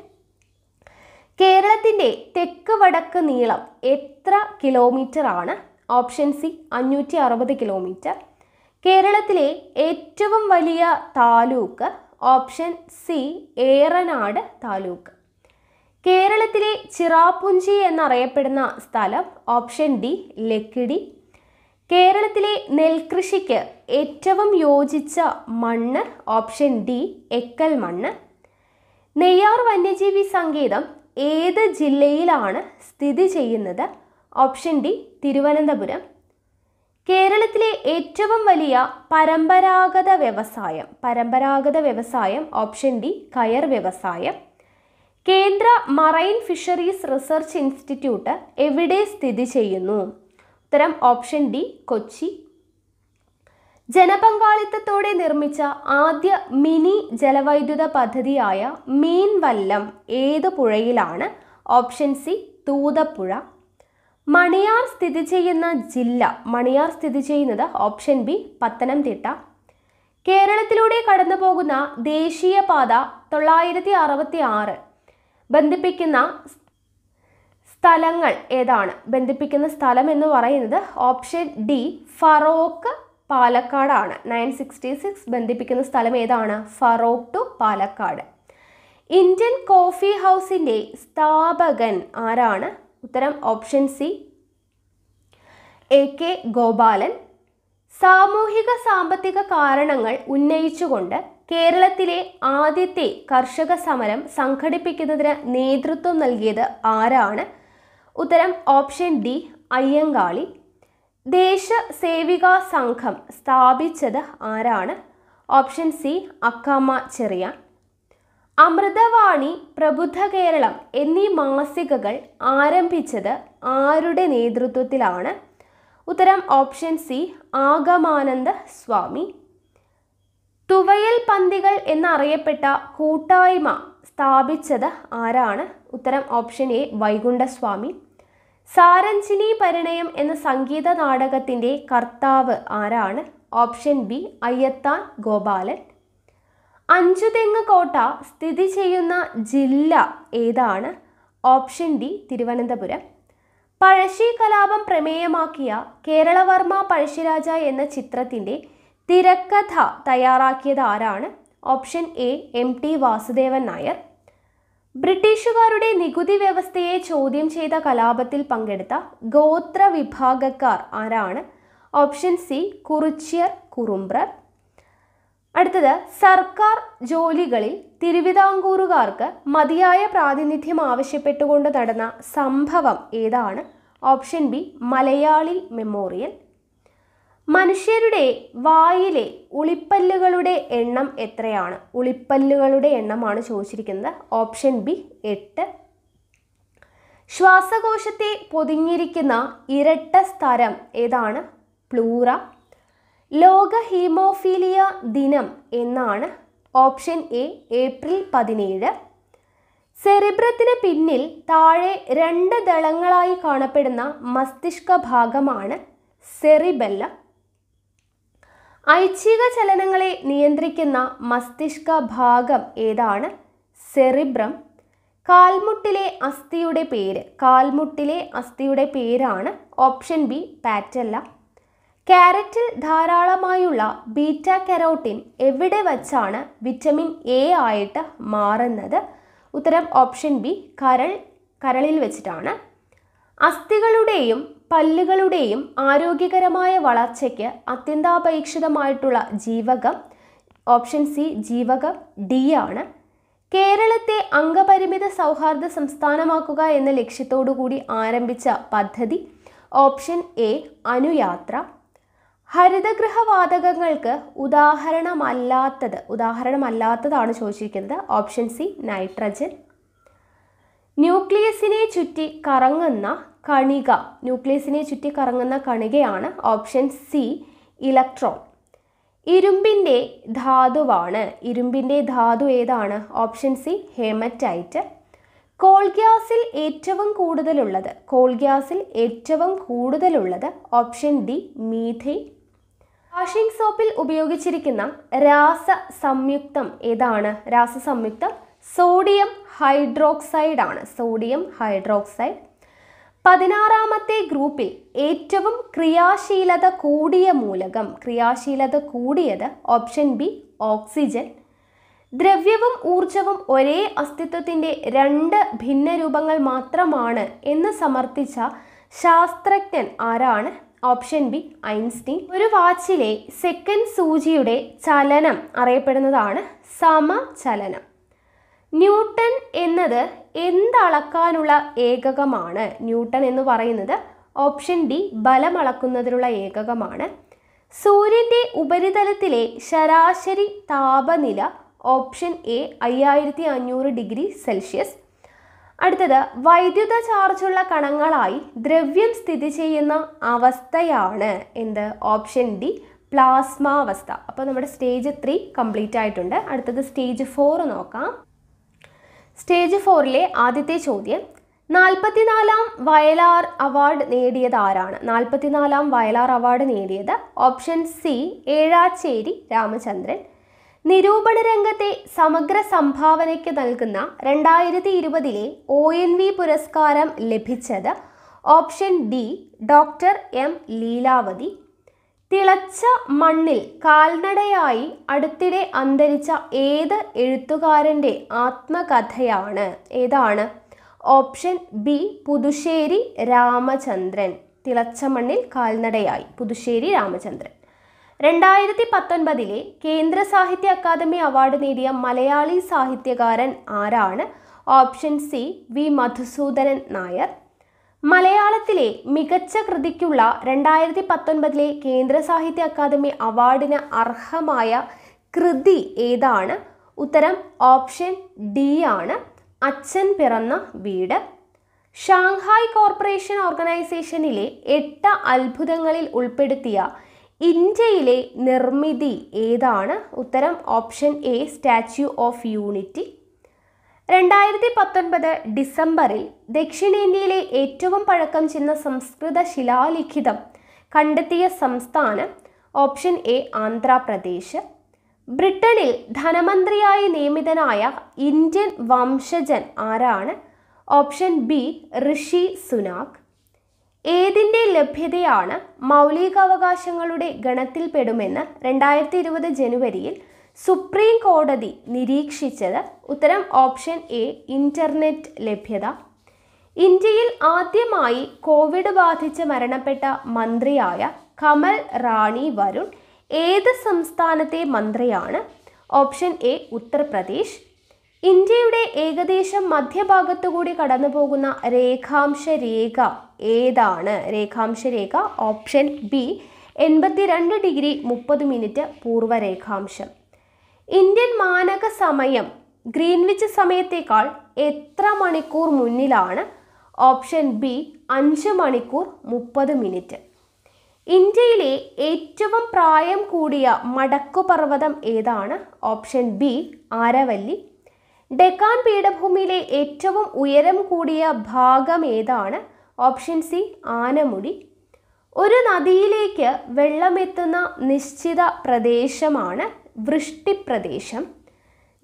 കേരളത്തിൻ്റെ തെക്ക് വടക്ക് നീളം എത്ര കിലോമീറ്റർ ആണ് ഓപ്ഷൻ സി അഞ്ഞൂറ്റി അറുപത് കിലോമീറ്റർ കേരളത്തിലെ ഏറ്റവും വലിയ താലൂക്ക് ഓപ്ഷൻ സി ഏറനാട് താലൂക്ക് കേരളത്തിലെ ചിറാപുഞ്ചി എന്നറിയപ്പെടുന്ന സ്ഥലം ഓപ്ഷൻ ഡി ലക്കിടി കേരളത്തിലെ നെൽകൃഷിക്ക് ഏറ്റവും യോജിച്ച മണ്ണ് ഓപ്ഷൻ ഡി എക്കൽ മണ്ണ് നെയ്യാർ വന്യജീവി സങ്കേതം ഏത് ജില്ലയിലാണ് സ്ഥിതി ചെയ്യുന്നത് ഓപ്ഷൻ ഡി തിരുവനന്തപുരം കേരളത്തിലെ ഏറ്റവും വലിയ പരമ്പരാഗത വ്യവസായം പരമ്പരാഗത വ്യവസായം ഓപ്ഷൻ ഡി കയർ വ്യവസായം കേന്ദ്ര മറൈൻ ഫിഷറീസ് റിസർച്ച് ഇൻസ്റ്റിറ്റ്യൂട്ട് എവിടെ സ്ഥിതി ചെയ്യുന്നു ഉത്തരം ഓപ്ഷൻ ഡി കൊച്ചി ജനപങ്കാളിത്തത്തോടെ നിർമ്മിച്ച ആദ്യ മിനി ജലവൈദ്യുത പദ്ധതിയായ മീൻവല്ലം ഏത് പുഴയിലാണ് ഓപ്ഷൻ സി തൂതപ്പുഴ മണിയാർ സ്ഥിതി ചെയ്യുന്ന ജില്ല മണിയാർ സ്ഥിതി ചെയ്യുന്നത് ഓപ്ഷൻ ബി പത്തനംതിട്ട കേരളത്തിലൂടെ കടന്നു പോകുന്ന ദേശീയപാത തൊള്ളായിരത്തി അറുപത്തി ആറ് ബന്ധിപ്പിക്കുന്ന സ്ഥലങ്ങൾ ഏതാണ് ബന്ധിപ്പിക്കുന്ന സ്ഥലം എന്ന് പറയുന്നത് ഓപ്ഷൻ ഡി ഫറോക്ക് പാലക്കാടാണ് നയൻ സിക്സ്റ്റി സിക്സ് ബന്ധിപ്പിക്കുന്ന സ്ഥലം ഏതാണ് Feroke to Palakkad Indian coffee ഹൗസിൻ്റെ സ്ഥാപകൻ ആരാണ് ഉത്തരം option C A K Gopalan സാമൂഹിക സാമ്പത്തിക കാരണങ്ങൾ ഉന്നയിച്ചുകൊണ്ട് കേരളത്തിലെ ആദ്യത്തെ കർഷക സമരം സംഘടിപ്പിക്കുന്നതിന് നേതൃത്വം നൽകിയത് ആരാണ് ഉത്തരം ഓപ്ഷൻ ഡി അയ്യങ്കാളി ദേശ സേവികാ സംഘം സ്ഥാപിച്ചത് ആരാണ് ഓപ്ഷൻ സി അക്കാമ ചെറിയാൻ അമൃതവാണി പ്രബുദ്ധ കേരളം എന്നീ മാസികകൾ ആരംഭിച്ചത് ആരുടെ നേതൃത്വത്തിലാണ് ഉത്തരം ഓപ്ഷൻ സി ആഗമാനന്ദ സ്വാമി തുവയൽ പന്തികൾ എന്നറിയപ്പെട്ട കൂട്ടായ്മ സ്ഥാപിച്ചത് ആരാണ് ഉത്തരം ഓപ്ഷൻ എ വൈകുണ്ഠസ്വാമി സാരഞ്ജിനി പരിണയം എന്ന സംഗീത നാടകത്തിൻ്റെ കർത്താവ് ആരാണ് ഓപ്ഷൻ ബി അയ്യത്താൻ ഗോപാലൻ അഞ്ചുതെങ്ങ് കോട്ട സ്ഥിതി ചെയ്യുന്ന ജില്ല ഏതാണ് ഓപ്ഷൻ ഡി തിരുവനന്തപുരം പഴശ്ശി കലാപം പ്രമേയമാക്കിയ കേരളവർമ്മ പഴശ്ശിരാജ എന്ന ചിത്രത്തിൻ്റെ തിരക്കഥ തയ്യാറാക്കിയത് ആരാണ് option A M T Vasudevan Nair ബ്രിട്ടീഷുകാരുടെ നികുതി വ്യവസ്ഥയെ ചോദ്യം ചെയ്ത കലാപത്തിൽ പങ്കെടുത്ത ഗോത്ര വിഭാഗക്കാർ ആരാണ് ഓപ്ഷൻ സി കുറിച്യർ കുറുമ്പ്രർ അടുത്തത് സർക്കാർ ജോലികളിൽ തിരുവിതാംകൂറുകാർക്ക് മതിയായ പ്രാതിനിധ്യം ആവശ്യപ്പെട്ടുകൊണ്ട് നടന്ന സംഭവം ഏതാണ് ഓപ്ഷൻ ബി മലയാളി മെമ്മോറിയൽ മനുഷ്യരുടെ വായിലെ ഉളിപ്പല്ലുകളുടെ എണ്ണം എത്രയാണ് ഉളിപ്പല്ലുകളുടെ എണ്ണമാണ് ചോദിച്ചിരിക്കുന്നത് ഓപ്ഷൻ ബി എട്ട് ശ്വാസകോശത്തെ പൊതിഞ്ഞിരിക്കുന്ന ഇരട്ട സ്ഥലം ഏതാണ് പ്ലൂറ ലോക ഹീമോഫീലിയ ദിനം എന്നാണ് ഓപ്ഷൻ എ ഏപ്രിൽ പതിനേഴ് സെറിബ്രത്തിന് പിന്നിൽ താഴെ രണ്ട് ദളങ്ങളായി കാണപ്പെടുന്ന മസ്തിഷ്ക ഭാഗമാണ് സെറിബെല്ല ഐച്ഛിക ചലനങ്ങളെ നിയന്ത്രിക്കുന്ന മസ്തിഷ്ക ഭാഗം ഏതാണ് സെറിബ്രം കാൽമുട്ടിലെ അസ്ഥിയുടെ പേര് കാൽമുട്ടിലെ അസ്ഥിയുടെ പേരാണ് ഓപ്ഷൻ ബി പാറ്റല്ല കാരറ്റിൽ ധാരാളമായുള്ള ബീറ്റ കരോട്ടിൻ എവിടെ വച്ചാണ് വിറ്റമിൻ എ ആയിട്ട് മാറുന്നത് ഉത്തരം ഓപ്ഷൻ ബി കരൾ കരളിൽ വെച്ചിട്ടാണ് അസ്ഥികളുടെയും പല്ലുകളുടെയും ആരോഗ്യകരമായ വളർച്ചയ്ക്ക് അത്യന്താപേക്ഷിതമായിട്ടുള്ള ജീവകം ഓപ്ഷൻ സി ജീവകം ഡി ആണ് കേരളത്തെ അംഗപരിമിത സൗഹാർദ്ദ സംസ്ഥാനമാക്കുക എന്ന ലക്ഷ്യത്തോടു കൂടി ആരംഭിച്ച പദ്ധതി ഓപ്ഷൻ എ അനുയാത്ര ഹരിതഗൃഹവാതകങ്ങൾക്ക് ഉദാഹരണമല്ലാത്തത് ഉദാഹരണമല്ലാത്തതാണ് ചോദിച്ചിരിക്കുന്നത് ഓപ്ഷൻ സി നൈട്രജൻ ന്യൂക്ലിയസിനെ ചുറ്റി കറങ്ങുന്ന കണിക ന്യൂക്ലിയസിനെ ചുറ്റി കറങ്ങുന്ന കണികയാണ് ഓപ്ഷൻ സി ഇലക്ട്രോൺ ഇരുമ്പിൻ്റെ ധാതുവാണ് ഇരുമ്പിൻ്റെ ധാതു ഏതാണ് ഓപ്ഷൻ സി ഹേമറ്റൈറ്റ് കോൾ ഗ്യാസിൽ ഏറ്റവും കൂടുതലുള്ളത് കോൾ ഗ്യാസിൽ ഏറ്റവും കൂടുതലുള്ളത് ഓപ്ഷൻ ഡി മീഥൈൻ വാഷിംഗ് സോപ്പിൽ ഉപയോഗിച്ചിരിക്കുന്ന രാസ സംയുക്തം ഏതാണ് രാസ സംയുക്തം സോഡിയം ഹൈഡ്രോക്സൈഡ് ആണ് സോഡിയം ഹൈഡ്രോക്സൈഡ് പതിനാറാമത്തെ ഗ്രൂപ്പിൽ ഏറ്റവും ക്രിയാശീലത കൂടിയ മൂലകം ക്രിയാശീലത കൂടിയത് ഓപ്ഷൻ ബി ഓക്സിജൻ ദ്രവ്യവും ഊർജവും ഒരേ അസ്തിത്വത്തിൻ്റെ രണ്ട് ഭിന്ന രൂപങ്ങൾ മാത്രമാണ് എന്ന് സമർത്ഥിച്ച ശാസ്ത്രജ്ഞൻ ആരാണ് ഓപ്ഷൻ ബി ഐൻസ്റ്റീൻ ഒരു വാച്ചിലെ സെക്കൻഡ് സൂചിയുടെ ചലനം അറിയപ്പെടുന്നതാണ് സമചലനം ന്യൂട്ടൺ എന്നത് എന്തളക്കാനുള്ള ഏകകമാണ് ന്യൂട്ടൺ എന്ന് പറയുന്നത് ഓപ്ഷൻ ഡി ബലം അളക്കുന്നതിനുള്ള ഏകകമാണ് സൂര്യൻ്റെ ഉപരിതലത്തിലെ ശരാശരി താപനില ഓപ്ഷൻ എ അയ്യായിരത്തി അഞ്ഞൂറ് ഡിഗ്രി സെൽഷ്യസ് അടുത്തത് വൈദ്യുത ചാർജുള്ള കണങ്ങളായി ദ്രവ്യം സ്ഥിതി ചെയ്യുന്ന അവസ്ഥയാണ് എന്ത് ഓപ്ഷൻ ഡി പ്ലാസ്മ അവസ്ഥ അപ്പോൾ നമ്മുടെ സ്റ്റേജ് ത്രീ കംപ്ലീറ്റ് ആയിട്ടുണ്ട് അടുത്തത് സ്റ്റേജ് ഫോർ നോക്കാം സ്റ്റേജ് ഫോറിലെ ആദ്യത്തെ ചോദ്യം നാൽപ്പത്തിനാലാം വയലാർ അവാർഡ് നേടിയത് ആരാണ് നാൽപ്പത്തിനാലാം വയലാർ അവാർഡ് നേടിയത് ഓപ്ഷൻ സി ഏഴാച്ചേരി രാമചന്ദ്രൻ നിരൂപണ രംഗത്തെ സമഗ്ര സംഭാവനയ്ക്ക് നൽകുന്ന രണ്ടായിരത്തി ഇരുപതിലെ ഒ എൻ വി പുരസ്കാരം ലഭിച്ചത് option D doctor M Leelavathi തിളച്ച മണ്ണിൽ കാൽനടയായി അടുത്തിടെ അന്തരിച്ച ഏത് എഴുത്തുകാരൻ്റെ ആത്മകഥയാണ് ഏതാണ് ഓപ്ഷൻ ബി പുതുശ്ശേരി രാമചന്ദ്രൻ തിളച്ച മണ്ണിൽ കാൽനടയായി പുതുശ്ശേരി രാമചന്ദ്രൻ രണ്ടായിരത്തി പത്തൊൻപതിലെ കേന്ദ്ര സാഹിത്യ അക്കാദമി അവാർഡ് നേടിയ മലയാളി സാഹിത്യകാരൻ ആരാണ് option C V Madhusoodanan Nair മലയാളത്തിലെ മികച്ച കൃതിക്കുള്ള രണ്ടായിരത്തി പത്തൊൻപതിലെ കേന്ദ്ര സാഹിത്യ അക്കാദമി അവാർഡിന് അർഹമായ കൃതി ഏതാണ് ഉത്തരം ഓപ്ഷൻ ഡി ആണ് അച്ഛൻ പിറന്ന വീട് ഷാങ്ഹായ് കോർപ്പറേഷൻ ഓർഗനൈസേഷനിലെ എട്ട് അത്ഭുതങ്ങളിൽ ഉൾപ്പെടുത്തിയ ഇന്ത്യയിലെ നിർമ്മിതി ഏതാണ് ഉത്തരം option A Statue of Unity രണ്ടായിരത്തി പത്തൊൻപത് ഡിസംബറിൽ ദക്ഷിണേന്ത്യയിലെ ഏറ്റവും പഴക്കം ചെന്ന സംസ്കൃത ശിലാലിഖിതം കണ്ടെത്തിയ സംസ്ഥാനം ഓപ്ഷൻ എ ആന്ധ്രാപ്രദേശ് ബ്രിട്ടനിൽ ധനമന്ത്രിയായി നിയമിതനായ ഇന്ത്യൻ വംശജൻ ആരാണ് ഓപ്ഷൻ ബി ഋഷി സുനാക് ഏതിൻ്റെ ലഭ്യതയാണ് മൗലികാവകാശങ്ങളുടെ ഗണത്തിൽപ്പെടുമെന്ന് രണ്ടായിരത്തി ഇരുപത് ജനുവരിയിൽ സുപ്രീം കോടതി നിരീക്ഷിച്ചത് ഉത്തരം ഓപ്ഷൻ എ ഇൻ്റർനെറ്റ് ലഭ്യത ഇന്ത്യയിൽ ആദ്യമായി കോവിഡ് ബാധിച്ച് മരണപ്പെട്ട മന്ത്രിയായ കമൽ റാണി വരുൺ ഏത് സംസ്ഥാനത്തെ മന്ത്രിയാണ് ഓപ്ഷൻ എ ഉത്തർപ്രദേശ് ഇന്ത്യയുടെ ഏകദേശം മധ്യഭാഗത്തുകൂടി കടന്നുപോകുന്ന രേഖാംശ രേഖ ഏതാണ് രേഖാംശ രേഖ ഓപ്ഷൻ ബി എൺപത്തിരണ്ട് ഡിഗ്രി മുപ്പത് മിനിറ്റ് രേഖാംശം ഇന്ത്യൻ മാനക സമയം ഗ്രീൻവിച്ച് സമയത്തേക്കാൾ എത്ര മണിക്കൂർ മുന്നിലാണ് ഓപ്ഷൻ ബി അഞ്ച് മണിക്കൂർ മുപ്പത് മിനിറ്റ് ഇന്ത്യയിലെ ഏറ്റവും പ്രായം കൂടിയ മടക്കുപർവ്വതം ഏതാണ് ഓപ്ഷൻ ബി ആരവല്ലി ഡെക്കാൻ പീഠഭൂമിയിലെ ഏറ്റവും ഉയരം കൂടിയ ഭാഗം ഏതാണ് ഓപ്ഷൻ സി ആനമുടി ഒരു നദിയിലേക്ക് വെള്ളമെത്തുന്ന നിശ്ചിത പ്രദേശമാണ് വൃഷ്ടിപ്രദേശം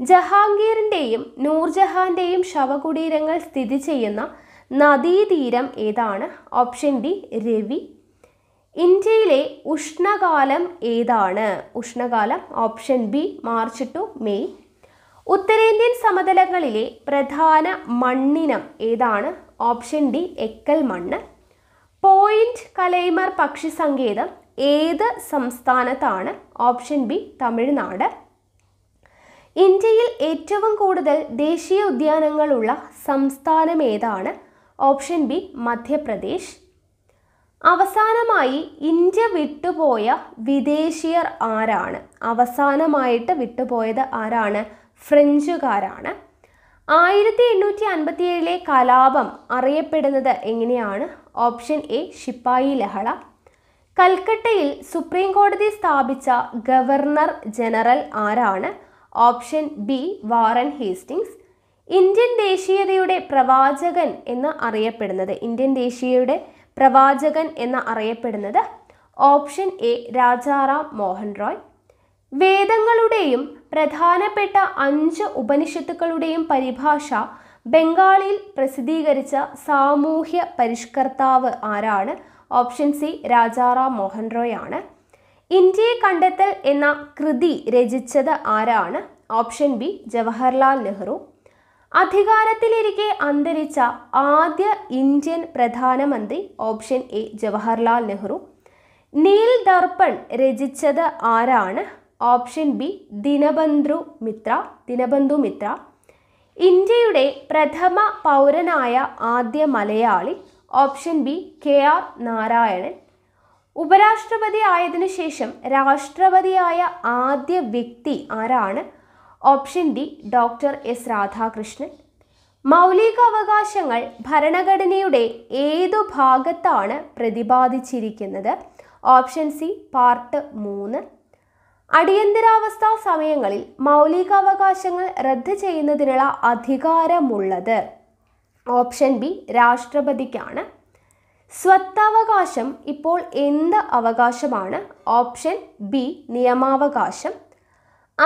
ജഹാംഗീറിൻ്റെയും നൂർജഹാൻ്റെയും ശവകുടീരങ്ങൾ സ്ഥിതി ചെയ്യുന്ന നദീതീരം ഏതാണ് ഓപ്ഷൻ ഡി രവി ഇന്ത്യയിലെ ഉഷ്ണകാലം ഏതാണ് ഉഷ്ണകാലം option B March to May ഉത്തരേന്ത്യൻ സമതലങ്ങളിലെ പ്രധാന മണ്ണിനം ഏതാണ് ഓപ്ഷൻ ഡി എക്കൽ മണ്ണ് പോയിന്റ് കലൈമർ പക്ഷി സങ്കേതം ഏത് സംസ്ഥാനത്താണ് ഓപ്ഷൻ ബി തമിഴ്നാട് ഇന്ത്യയിൽ ഏറ്റവും കൂടുതൽ ദേശീയ ഉദ്യാനങ്ങളുള്ള സംസ്ഥാനം ഏതാണ് ഓപ്ഷൻ ബി മധ്യപ്രദേശ് അവസാനമായി ഇന്ത്യ വിട്ടുപോയ വിദേശീയർ ആരാണ് അവസാനമായിട്ട് വിട്ടുപോയത് ആരാണ് ഫ്രഞ്ചുകാരാണ് ആയിരത്തി എണ്ണൂറ്റി അൻപത്തിയേഴിലെ കലാപം അറിയപ്പെടുന്നത് എങ്ങനെയാണ് ഓപ്ഷൻ എ ഷിപ്പായി ലഹള കൽക്കട്ടയിൽ സുപ്രീം കോടതി സ്ഥാപിച്ച ഗവർണർ ജനറൽ ആരാണ് option B Warren Hastings Indian ദേശീയതയുടെ പ്രവാചകൻ എന്ന് അറിയപ്പെടുന്നത് ഇന്ത്യൻ ദേശീയയുടെ പ്രവാചകൻ എന്ന് അറിയപ്പെടുന്നത് ഓപ്ഷൻ എ രാജാറാം മോഹൻ റോയ് വേദങ്ങളുടെയും പ്രധാനപ്പെട്ട അഞ്ച് ഉപനിഷത്തുക്കളുടെയും പരിഭാഷ ബംഗാളിൽ പ്രസിദ്ധീകരിച്ച സാമൂഹ്യ പരിഷ്കർത്താവ് ആരാണ് ഓപ്ഷൻ സി രാജാറാം മോഹൻ റോയ് ആണ് ഇന്ത്യയെ കണ്ടെത്തൽ എന്ന കൃതി രചിച്ചത് ആരാണ് ഓപ്ഷൻ ബി ജവഹർലാൽ നെഹ്റു അധികാരത്തിലിരിക്കെ അന്തരിച്ച ആദ്യ ഇന്ത്യൻ പ്രധാനമന്ത്രി ഓപ്ഷൻ എ ജവഹർലാൽ നെഹ്റു നീൽ ദർപ്പൺ രചിച്ചത് ആരാണ് ഓപ്ഷൻ ബി ദിനബന്ധു മിത്ര ദിനബന്ധു മിത്ര ഇന്ത്യയുടെ പ്രഥമ പൗരനായ ആദ്യ മലയാളി option B K R Narayanan ഉപരാഷ്ട്രപതി ആയതിനു ശേഷം രാഷ്ട്രപതിയായ ആദ്യ വ്യക്തി ആരാണ് option D doctor S Radhakrishnan മൗലിക അവകാശങ്ങൾ ഭരണഘടനയുടെ ഏതു ഭാഗത്താണ് പ്രതിപാദിച്ചിരിക്കുന്നത് ഓപ്ഷൻ സി പാർട്ട് മൂന്ന് അടിയന്തരാവസ്ഥ സമയങ്ങളിൽ മൗലികാവകാശങ്ങൾ റദ്ദ് ചെയ്യുന്നതിനുള്ള അധികാരമുള്ളത് ഓപ്ഷൻ ബി രാഷ്ട്രപതിക്കാണ് സ്വത്തവകാശം ഇപ്പോൾ എന്ത് അവകാശമാണ് ഓപ്ഷൻ ബി നിയമാവകാശം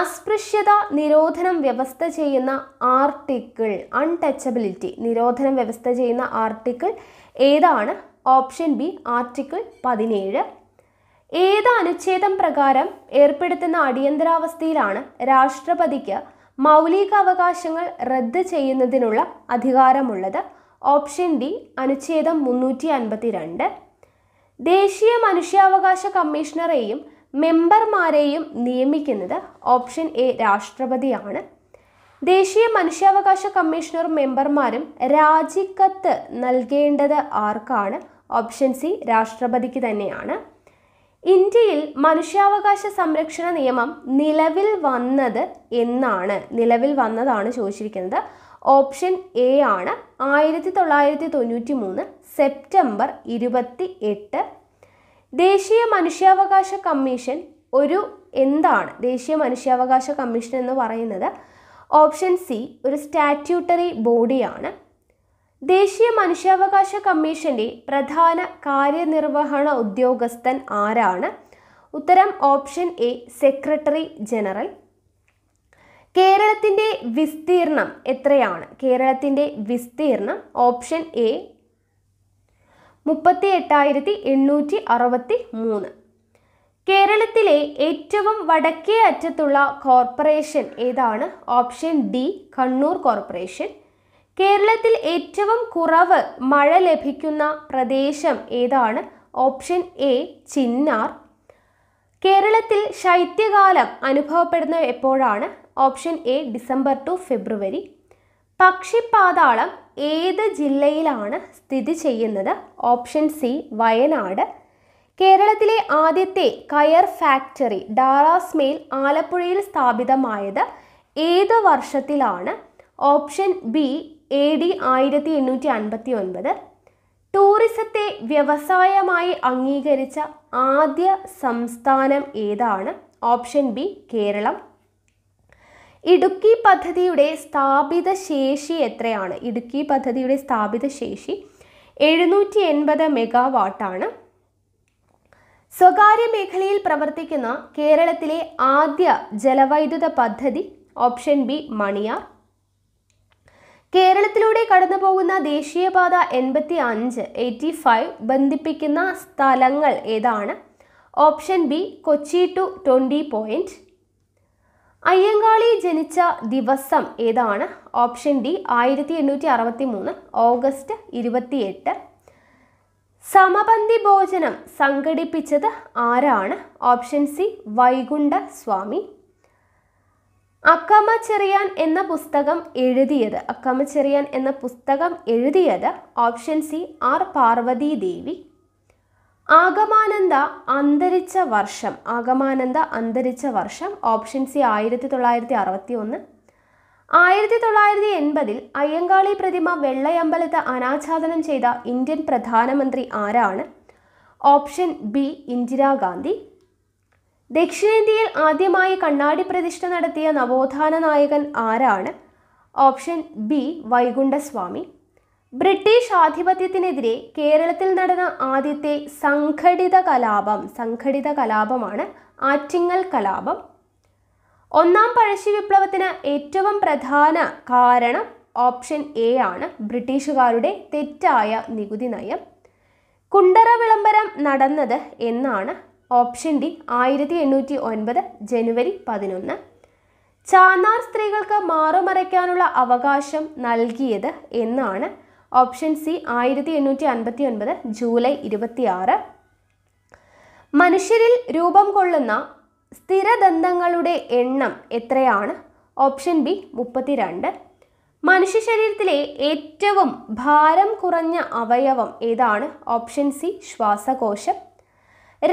അസ്പൃശ്യത നിരോധനം വ്യവസ്ഥ ചെയ്യുന്ന ആർട്ടിക്കിൾ അൺടച്ചബിലിറ്റി നിരോധനം വ്യവസ്ഥ ചെയ്യുന്ന ആർട്ടിക്കിൾ ഏതാണ് ഓപ്ഷൻ ബി ആർട്ടിക്കിൾ പതിനേഴ് ഏത് അനുച്ഛേദം പ്രകാരം ഏർപ്പെടുത്തുന്ന അടിയന്തരാവസ്ഥയിലാണ് രാഷ്ട്രപതിക്ക് മൗലിക അവകാശങ്ങൾ റദ്ദ് ചെയ്യുന്നതിനുള്ള അധികാരമുള്ളത് ഓപ്ഷൻ ഡി അനുച്ഛേദം മുന്നൂറ്റി അൻപത്തിരണ്ട് ദേശീയ മനുഷ്യാവകാശ കമ്മീഷണറെയും മെമ്പർമാരെയും നിയമിക്കുന്നത് ഓപ്ഷൻ എ രാഷ്ട്രപതിയാണ് ദേശീയ മനുഷ്യാവകാശ കമ്മീഷണറും മെമ്പർമാരും രാജിക്കത്ത് നൽകേണ്ടത് ആർക്കാണ് ഓപ്ഷൻ സി രാഷ്ട്രപതിക്ക് തന്നെയാണ് ഇന്ത്യയിൽ മനുഷ്യാവകാശ സംരക്ഷണ നിയമം നിലവിൽ വന്നത് എന്നാണ് നിലവിൽ വന്നതാണ് ചോദിച്ചിരിക്കുന്നത് ഓപ്ഷൻ എ ആണ് ആയിരത്തി തൊള്ളായിരത്തി തൊണ്ണൂറ്റി മൂന്ന് സെപ്റ്റംബർ ഇരുപത്തി എട്ട് ദേശീയ മനുഷ്യാവകാശ കമ്മീഷൻ ഒരു എന്താണ് ദേശീയ മനുഷ്യാവകാശ കമ്മീഷൻ എന്ന് പറയുന്നത് ഓപ്ഷൻ സി ഒരു സ്റ്റാറ്റ്യൂട്ടറി ബോഡിയാണ് ദേശീയ മനുഷ്യാവകാശ കമ്മീഷന്റെ പ്രധാന കാര്യനിർവഹണ ഉദ്യോഗസ്ഥൻ ആരാണ് ഉത്തരം ഓപ്ഷൻ എ സെക്രട്ടറി ജനറൽ കേരളത്തിൻ്റെ വിസ്തീർണം എത്രയാണ് കേരളത്തിൻ്റെ വിസ്തീർണം ഓപ്ഷൻ എ മുപ്പത്തി എട്ടായിരത്തി എണ്ണൂറ്റി അറുപത്തി മൂന്ന് കേരളത്തിലെ ഏറ്റവും വടക്കേ അറ്റത്തുള്ള കോർപ്പറേഷൻ ഏതാണ് ഓപ്ഷൻ ഡി കണ്ണൂർ കോർപ്പറേഷൻ കേരളത്തിൽ ഏറ്റവും കുറവ് മഴ ലഭിക്കുന്ന പ്രദേശം ഏതാണ് ഓപ്ഷൻ എ ചിന്നാർ കേരളത്തിൽ ശൈത്യകാലം അനുഭവപ്പെടുന്ന എപ്പോഴാണ് option A December to February Pakshipathalam ഏത് ജില്ലയിലാണ് സ്ഥിതി ചെയ്യുന്നത് ഓപ്ഷൻ സി വയനാട് കേരളത്തിലെ ആദ്യത്തെ കയർ ഫാക്ടറി ഡാറാസ്മേൽ ആലപ്പുഴയിൽ സ്ഥാപിതമായത് ഏത് വർഷത്തിലാണ് ഓപ്ഷൻ ബി എ ഡി ആയിരത്തി എണ്ണൂറ്റി അൻപത്തി ഒൻപത് ടൂറിസത്തെ വ്യവസായമായി അംഗീകരിച്ച ആദ്യ സംസ്ഥാനം ഏതാണ് ഓപ്ഷൻ ബി കേരളം ഇടുക്കി പദ്ധതിയുടെ സ്ഥാപിത ശേഷി എത്രയാണ് ഇടുക്കി പദ്ധതിയുടെ സ്ഥാപിത ശേഷി എഴുന്നൂറ്റി എൺപത് മെഗാവാട്ടാണ് സ്വകാര്യ മേഖലയിൽ പ്രവർത്തിക്കുന്ന കേരളത്തിലെ ആദ്യ ജലവൈദ്യുത പദ്ധതി ഓപ്ഷൻ ബി മണിയാർ കേരളത്തിലൂടെ കടന്നു പോകുന്ന ദേശീയപാത എൺപത്തി അഞ്ച് എയ്റ്റി ഫൈവ് ബന്ധിപ്പിക്കുന്ന സ്ഥലങ്ങൾ ഏതാണ് option B Kochi to twenty point Ayyankali ജനിച്ച ദിവസം ഏതാണ് ഓപ്ഷൻ ഡി ആയിരത്തി എണ്ണൂറ്റി അറുപത്തി മൂന്ന് ഓഗസ്റ്റ് ഇരുപത്തിയെട്ട് സമപന്തി ഭോജനം സംഘടിപ്പിച്ചത് ആരാണ് ഓപ്ഷൻ സി വൈകുണ്ഠ സ്വാമി അക്കമ ചെറിയാൻ എന്ന പുസ്തകം എഴുതിയത് അക്കമ ചെറിയാൻ എന്ന പുസ്തകം എഴുതിയത് option C R Parvathi Devi Agamananda അന്തരിച്ച വർഷം ആഗമാനന്ദ അന്തരിച്ച വർഷം ഓപ്ഷൻ സി ആയിരത്തി തൊള്ളായിരത്തി അറുപത്തി ഒന്ന് ആയിരത്തി തൊള്ളായിരത്തി എൺപതിൽ അയ്യങ്കാളി പ്രതിമ വെള്ളയമ്പലത്ത് അനാച്ഛാദനം ചെയ്ത ഇന്ത്യൻ പ്രധാനമന്ത്രി ആരാണ് ഓപ്ഷൻ ബി ഇന്ദിരാഗാന്ധി ദക്ഷിണേന്ത്യയിൽ ആദ്യമായി കണ്ണാടി പ്രതിഷ്ഠ നടത്തിയ നവോത്ഥാന നായകൻ ആരാണ് ഓപ്ഷൻ ബി വൈകുണ്ഠസ്വാമി ബ്രിട്ടീഷ് ആധിപത്യത്തിനെതിരെ കേരളത്തിൽ നടന്ന ആദ്യത്തെ സംഘടിത കലാപം സംഘടിത കലാപമാണ് ആറ്റിങ്ങൽ കലാപം ഒന്നാം പഴശ്ശി വിപ്ലവത്തിന് ഏറ്റവും പ്രധാന കാരണം ഓപ്ഷൻ എ ആണ് ബ്രിട്ടീഷുകാരുടെ തെറ്റായ നികുതി നയം കുണ്ടറ വിളംബരം നടന്നത് എന്നാണ് ഓപ്ഷൻ ഡി ആയിരത്തി എണ്ണൂറ്റി ഒൻപത് ജനുവരി പതിനൊന്ന് ചാന്നാർ സ്ത്രീകൾക്ക് മാറുമറയ്ക്കാനുള്ള അവകാശം നൽകിയത് എന്നാണ് ഓപ്ഷൻ സി ആയിരത്തി എണ്ണൂറ്റി അൻപത്തി ഒൻപത് ജൂലൈ ഇരുപത്തിയാറ് മനുഷ്യരിൽ രൂപം കൊള്ളുന്ന സ്ഥിരദന്തങ്ങളുടെ എണ്ണം എത്രയാണ് ഓപ്ഷൻ ബി മുപ്പത്തിരണ്ട് മനുഷ്യ ശരീരത്തിലെ ഏറ്റവും ഭാരം കുറഞ്ഞ അവയവം ഏതാണ് ഓപ്ഷൻ സി ശ്വാസകോശം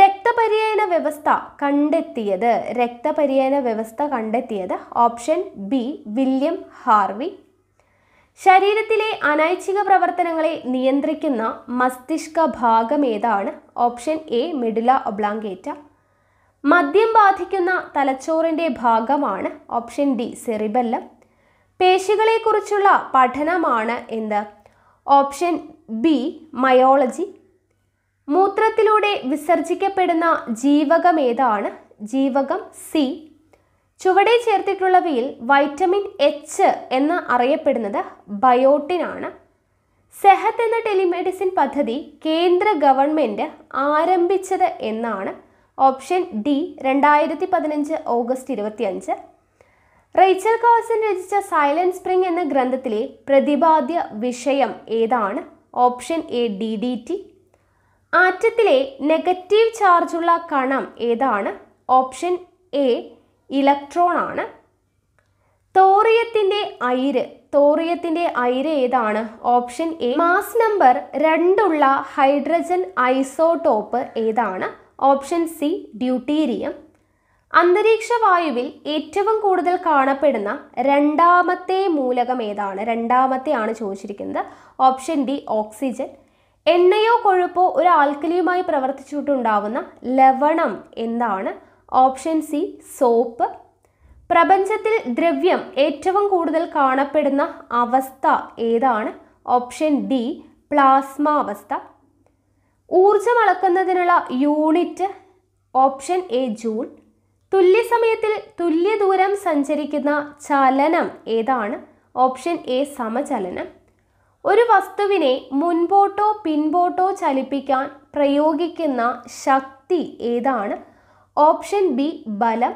രക്തപര്യന വ്യവസ്ഥ കണ്ടെത്തിയത് രക്തപര്യന വ്യവസ്ഥ കണ്ടെത്തിയത് ഓപ്ഷൻ ബി വില്യം ഹാർവി ശരീരത്തിലെ അനൈച്ഛിക പ്രവർത്തനങ്ങളെ നിയന്ത്രിക്കുന്ന മസ്തിഷ്ക ഭാഗം ഏതാണ് ഓപ്ഷൻ എ മെഡുല ഒബ്ലാങ്കേറ്റ മദ്യം ബാധിക്കുന്ന തലച്ചോറിൻ്റെ ഭാഗമാണ് ഓപ്ഷൻ ഡി സെറിബല്ലം പേശികളെക്കുറിച്ചുള്ള പഠനമാണ് എന്ത് ഓപ്ഷൻ ബി മയോളജി മൂത്രത്തിലൂടെ വിസർജിക്കപ്പെടുന്ന ജീവകം ഏതാണ് ജീവകം സി ചുവടെ ചേർത്തിട്ടുള്ളവയിൽ വൈറ്റമിൻ എച്ച് എന്ന് അറിയപ്പെടുന്നത് ബയോട്ടിനാണ് സെഹത്ത് എന്ന ടെലിമെഡിസിൻ പദ്ധതി കേന്ദ്ര ഗവൺമെൻറ് ആരംഭിച്ചത് എന്നാണ് ഓപ്ഷൻ ഡി രണ്ടായിരത്തി പതിനഞ്ച് ഓഗസ്റ്റ് ഇരുപത്തിയഞ്ച് റേച്ചൽ കോസൻ രചിച്ച സൈലൻസ് സ്പ്രിംഗ് എന്ന ഗ്രന്ഥത്തിലെ പ്രതിപാദ്യ വിഷയം ഏതാണ് option A D D T ആറ്റത്തിലെ നെഗറ്റീവ് ചാർജുള്ള കണം ഏതാണ് ഓപ്ഷൻ എ ഇലക്ട്രോൺ ആണ് തോറിയത്തിൻ്റെ അയിര് തോറിയത്തിൻ്റെ അയിര് ഏതാണ് ഓപ്ഷൻ എ മാസ് നമ്പർ രണ്ടുള്ള ഹൈഡ്രജൻ ഐസോടോപ്പ് ഏതാണ് ഓപ്ഷൻ സി ഡ്യൂട്ടീരിയം അന്തരീക്ഷ വായുവിൽ ഏറ്റവും കൂടുതൽ കാണപ്പെടുന്ന രണ്ടാമത്തെ മൂലകം ഏതാണ് രണ്ടാമത്തെ ആണ് ചോദിച്ചിരിക്കുന്നത് ഓപ്ഷൻ ഡി ഓക്സിജൻ എണ്ണയോ കൊഴുപ്പോ ഒരു ആൽക്കലിയുമായി പ്രവർത്തിച്ചിട്ടുണ്ടാവുന്ന ലവണം എന്താണ് ഓപ്ഷൻ സി സോപ്പ് പ്രപഞ്ചത്തിൽ ദ്രവ്യം ഏറ്റവും കൂടുതൽ കാണപ്പെടുന്ന അവസ്ഥ ഏതാണ് ഓപ്ഷൻ ഡി പ്ലാസ്മ അവസ്ഥ ഊർജം അളക്കുന്നതിനുള്ള യൂണിറ്റ് ഓപ്ഷൻ എ ജൂൾ തുല്യ സമയത്തിൽ തുല്യ ദൂരം സഞ്ചരിക്കുന്ന ചലനം ഏതാണ് ഓപ്ഷൻ എ സമചലനം ഒരു വസ്തുവിനെ മുൻപോട്ടോ പിൻപോട്ടോ ചലിപ്പിക്കാൻ പ്രയോഗിക്കുന്ന ശക്തി ഏതാണ് ഓപ്ഷൻ ബി ബലം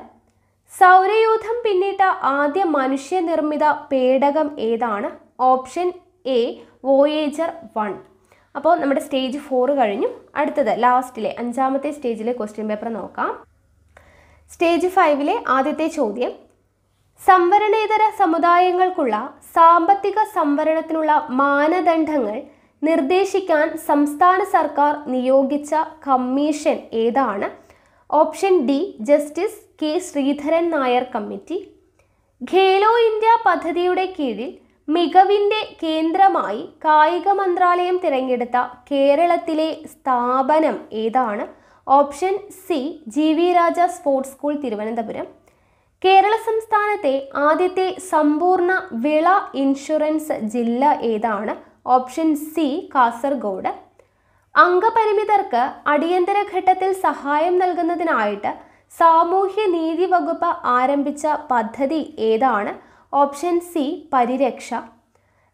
സൗരയൂഥം പിന്നിട്ട ആദ്യ മനുഷ്യനിർമ്മിത പേടകം ഏതാണ് ഓപ്ഷൻ എ വോയേജർ വൺ അപ്പോൾ നമ്മുടെ സ്റ്റേജ് ഫോർ കഴിഞ്ഞു അടുത്തത് ലാസ്റ്റിലെ അഞ്ചാമത്തെ സ്റ്റേജിലെ ക്വസ്റ്റ്യൻ പേപ്പർ നോക്കാം സ്റ്റേജ് ഫൈവിലെ ആദ്യത്തെ ചോദ്യം സംവരണേതര സമുദായങ്ങൾക്കുള്ള സാമ്പത്തിക സംവരണത്തിനുള്ള മാനദണ്ഡങ്ങൾ നിർദ്ദേശിക്കാൻ സംസ്ഥാന സർക്കാർ നിയോഗിച്ച കമ്മീഷൻ ഏതാണ് option D justice K Sreedharan Nair committee Khelo India പദ്ധതിയുടെ കീഴിൽ മികവിൻ്റെ കേന്ദ്രമായി കായിക മന്ത്രാലയം തിരഞ്ഞെടുത്ത കേരളത്തിലെ സ്ഥാപനം ഏതാണ് option C G V Raja sports school Thiruvananthapuram Kerala സംസ്ഥാനത്തെ ആദ്യത്തെ സമ്പൂർണ്ണ വിള ഇൻഷുറൻസ് ജില്ല ഏതാണ് ഓപ്ഷൻ സി കാസർഗോഡ് അംഗപരിമിതർക്ക് അടിയന്തര ഘട്ടത്തിൽ സഹായം നൽകുന്നതിനായിട്ട് സാമൂഹ്യ നീതി വകുപ്പ് ആരംഭിച്ച പദ്ധതി ഏതാണ് ഓപ്ഷൻ സി പരിരക്ഷ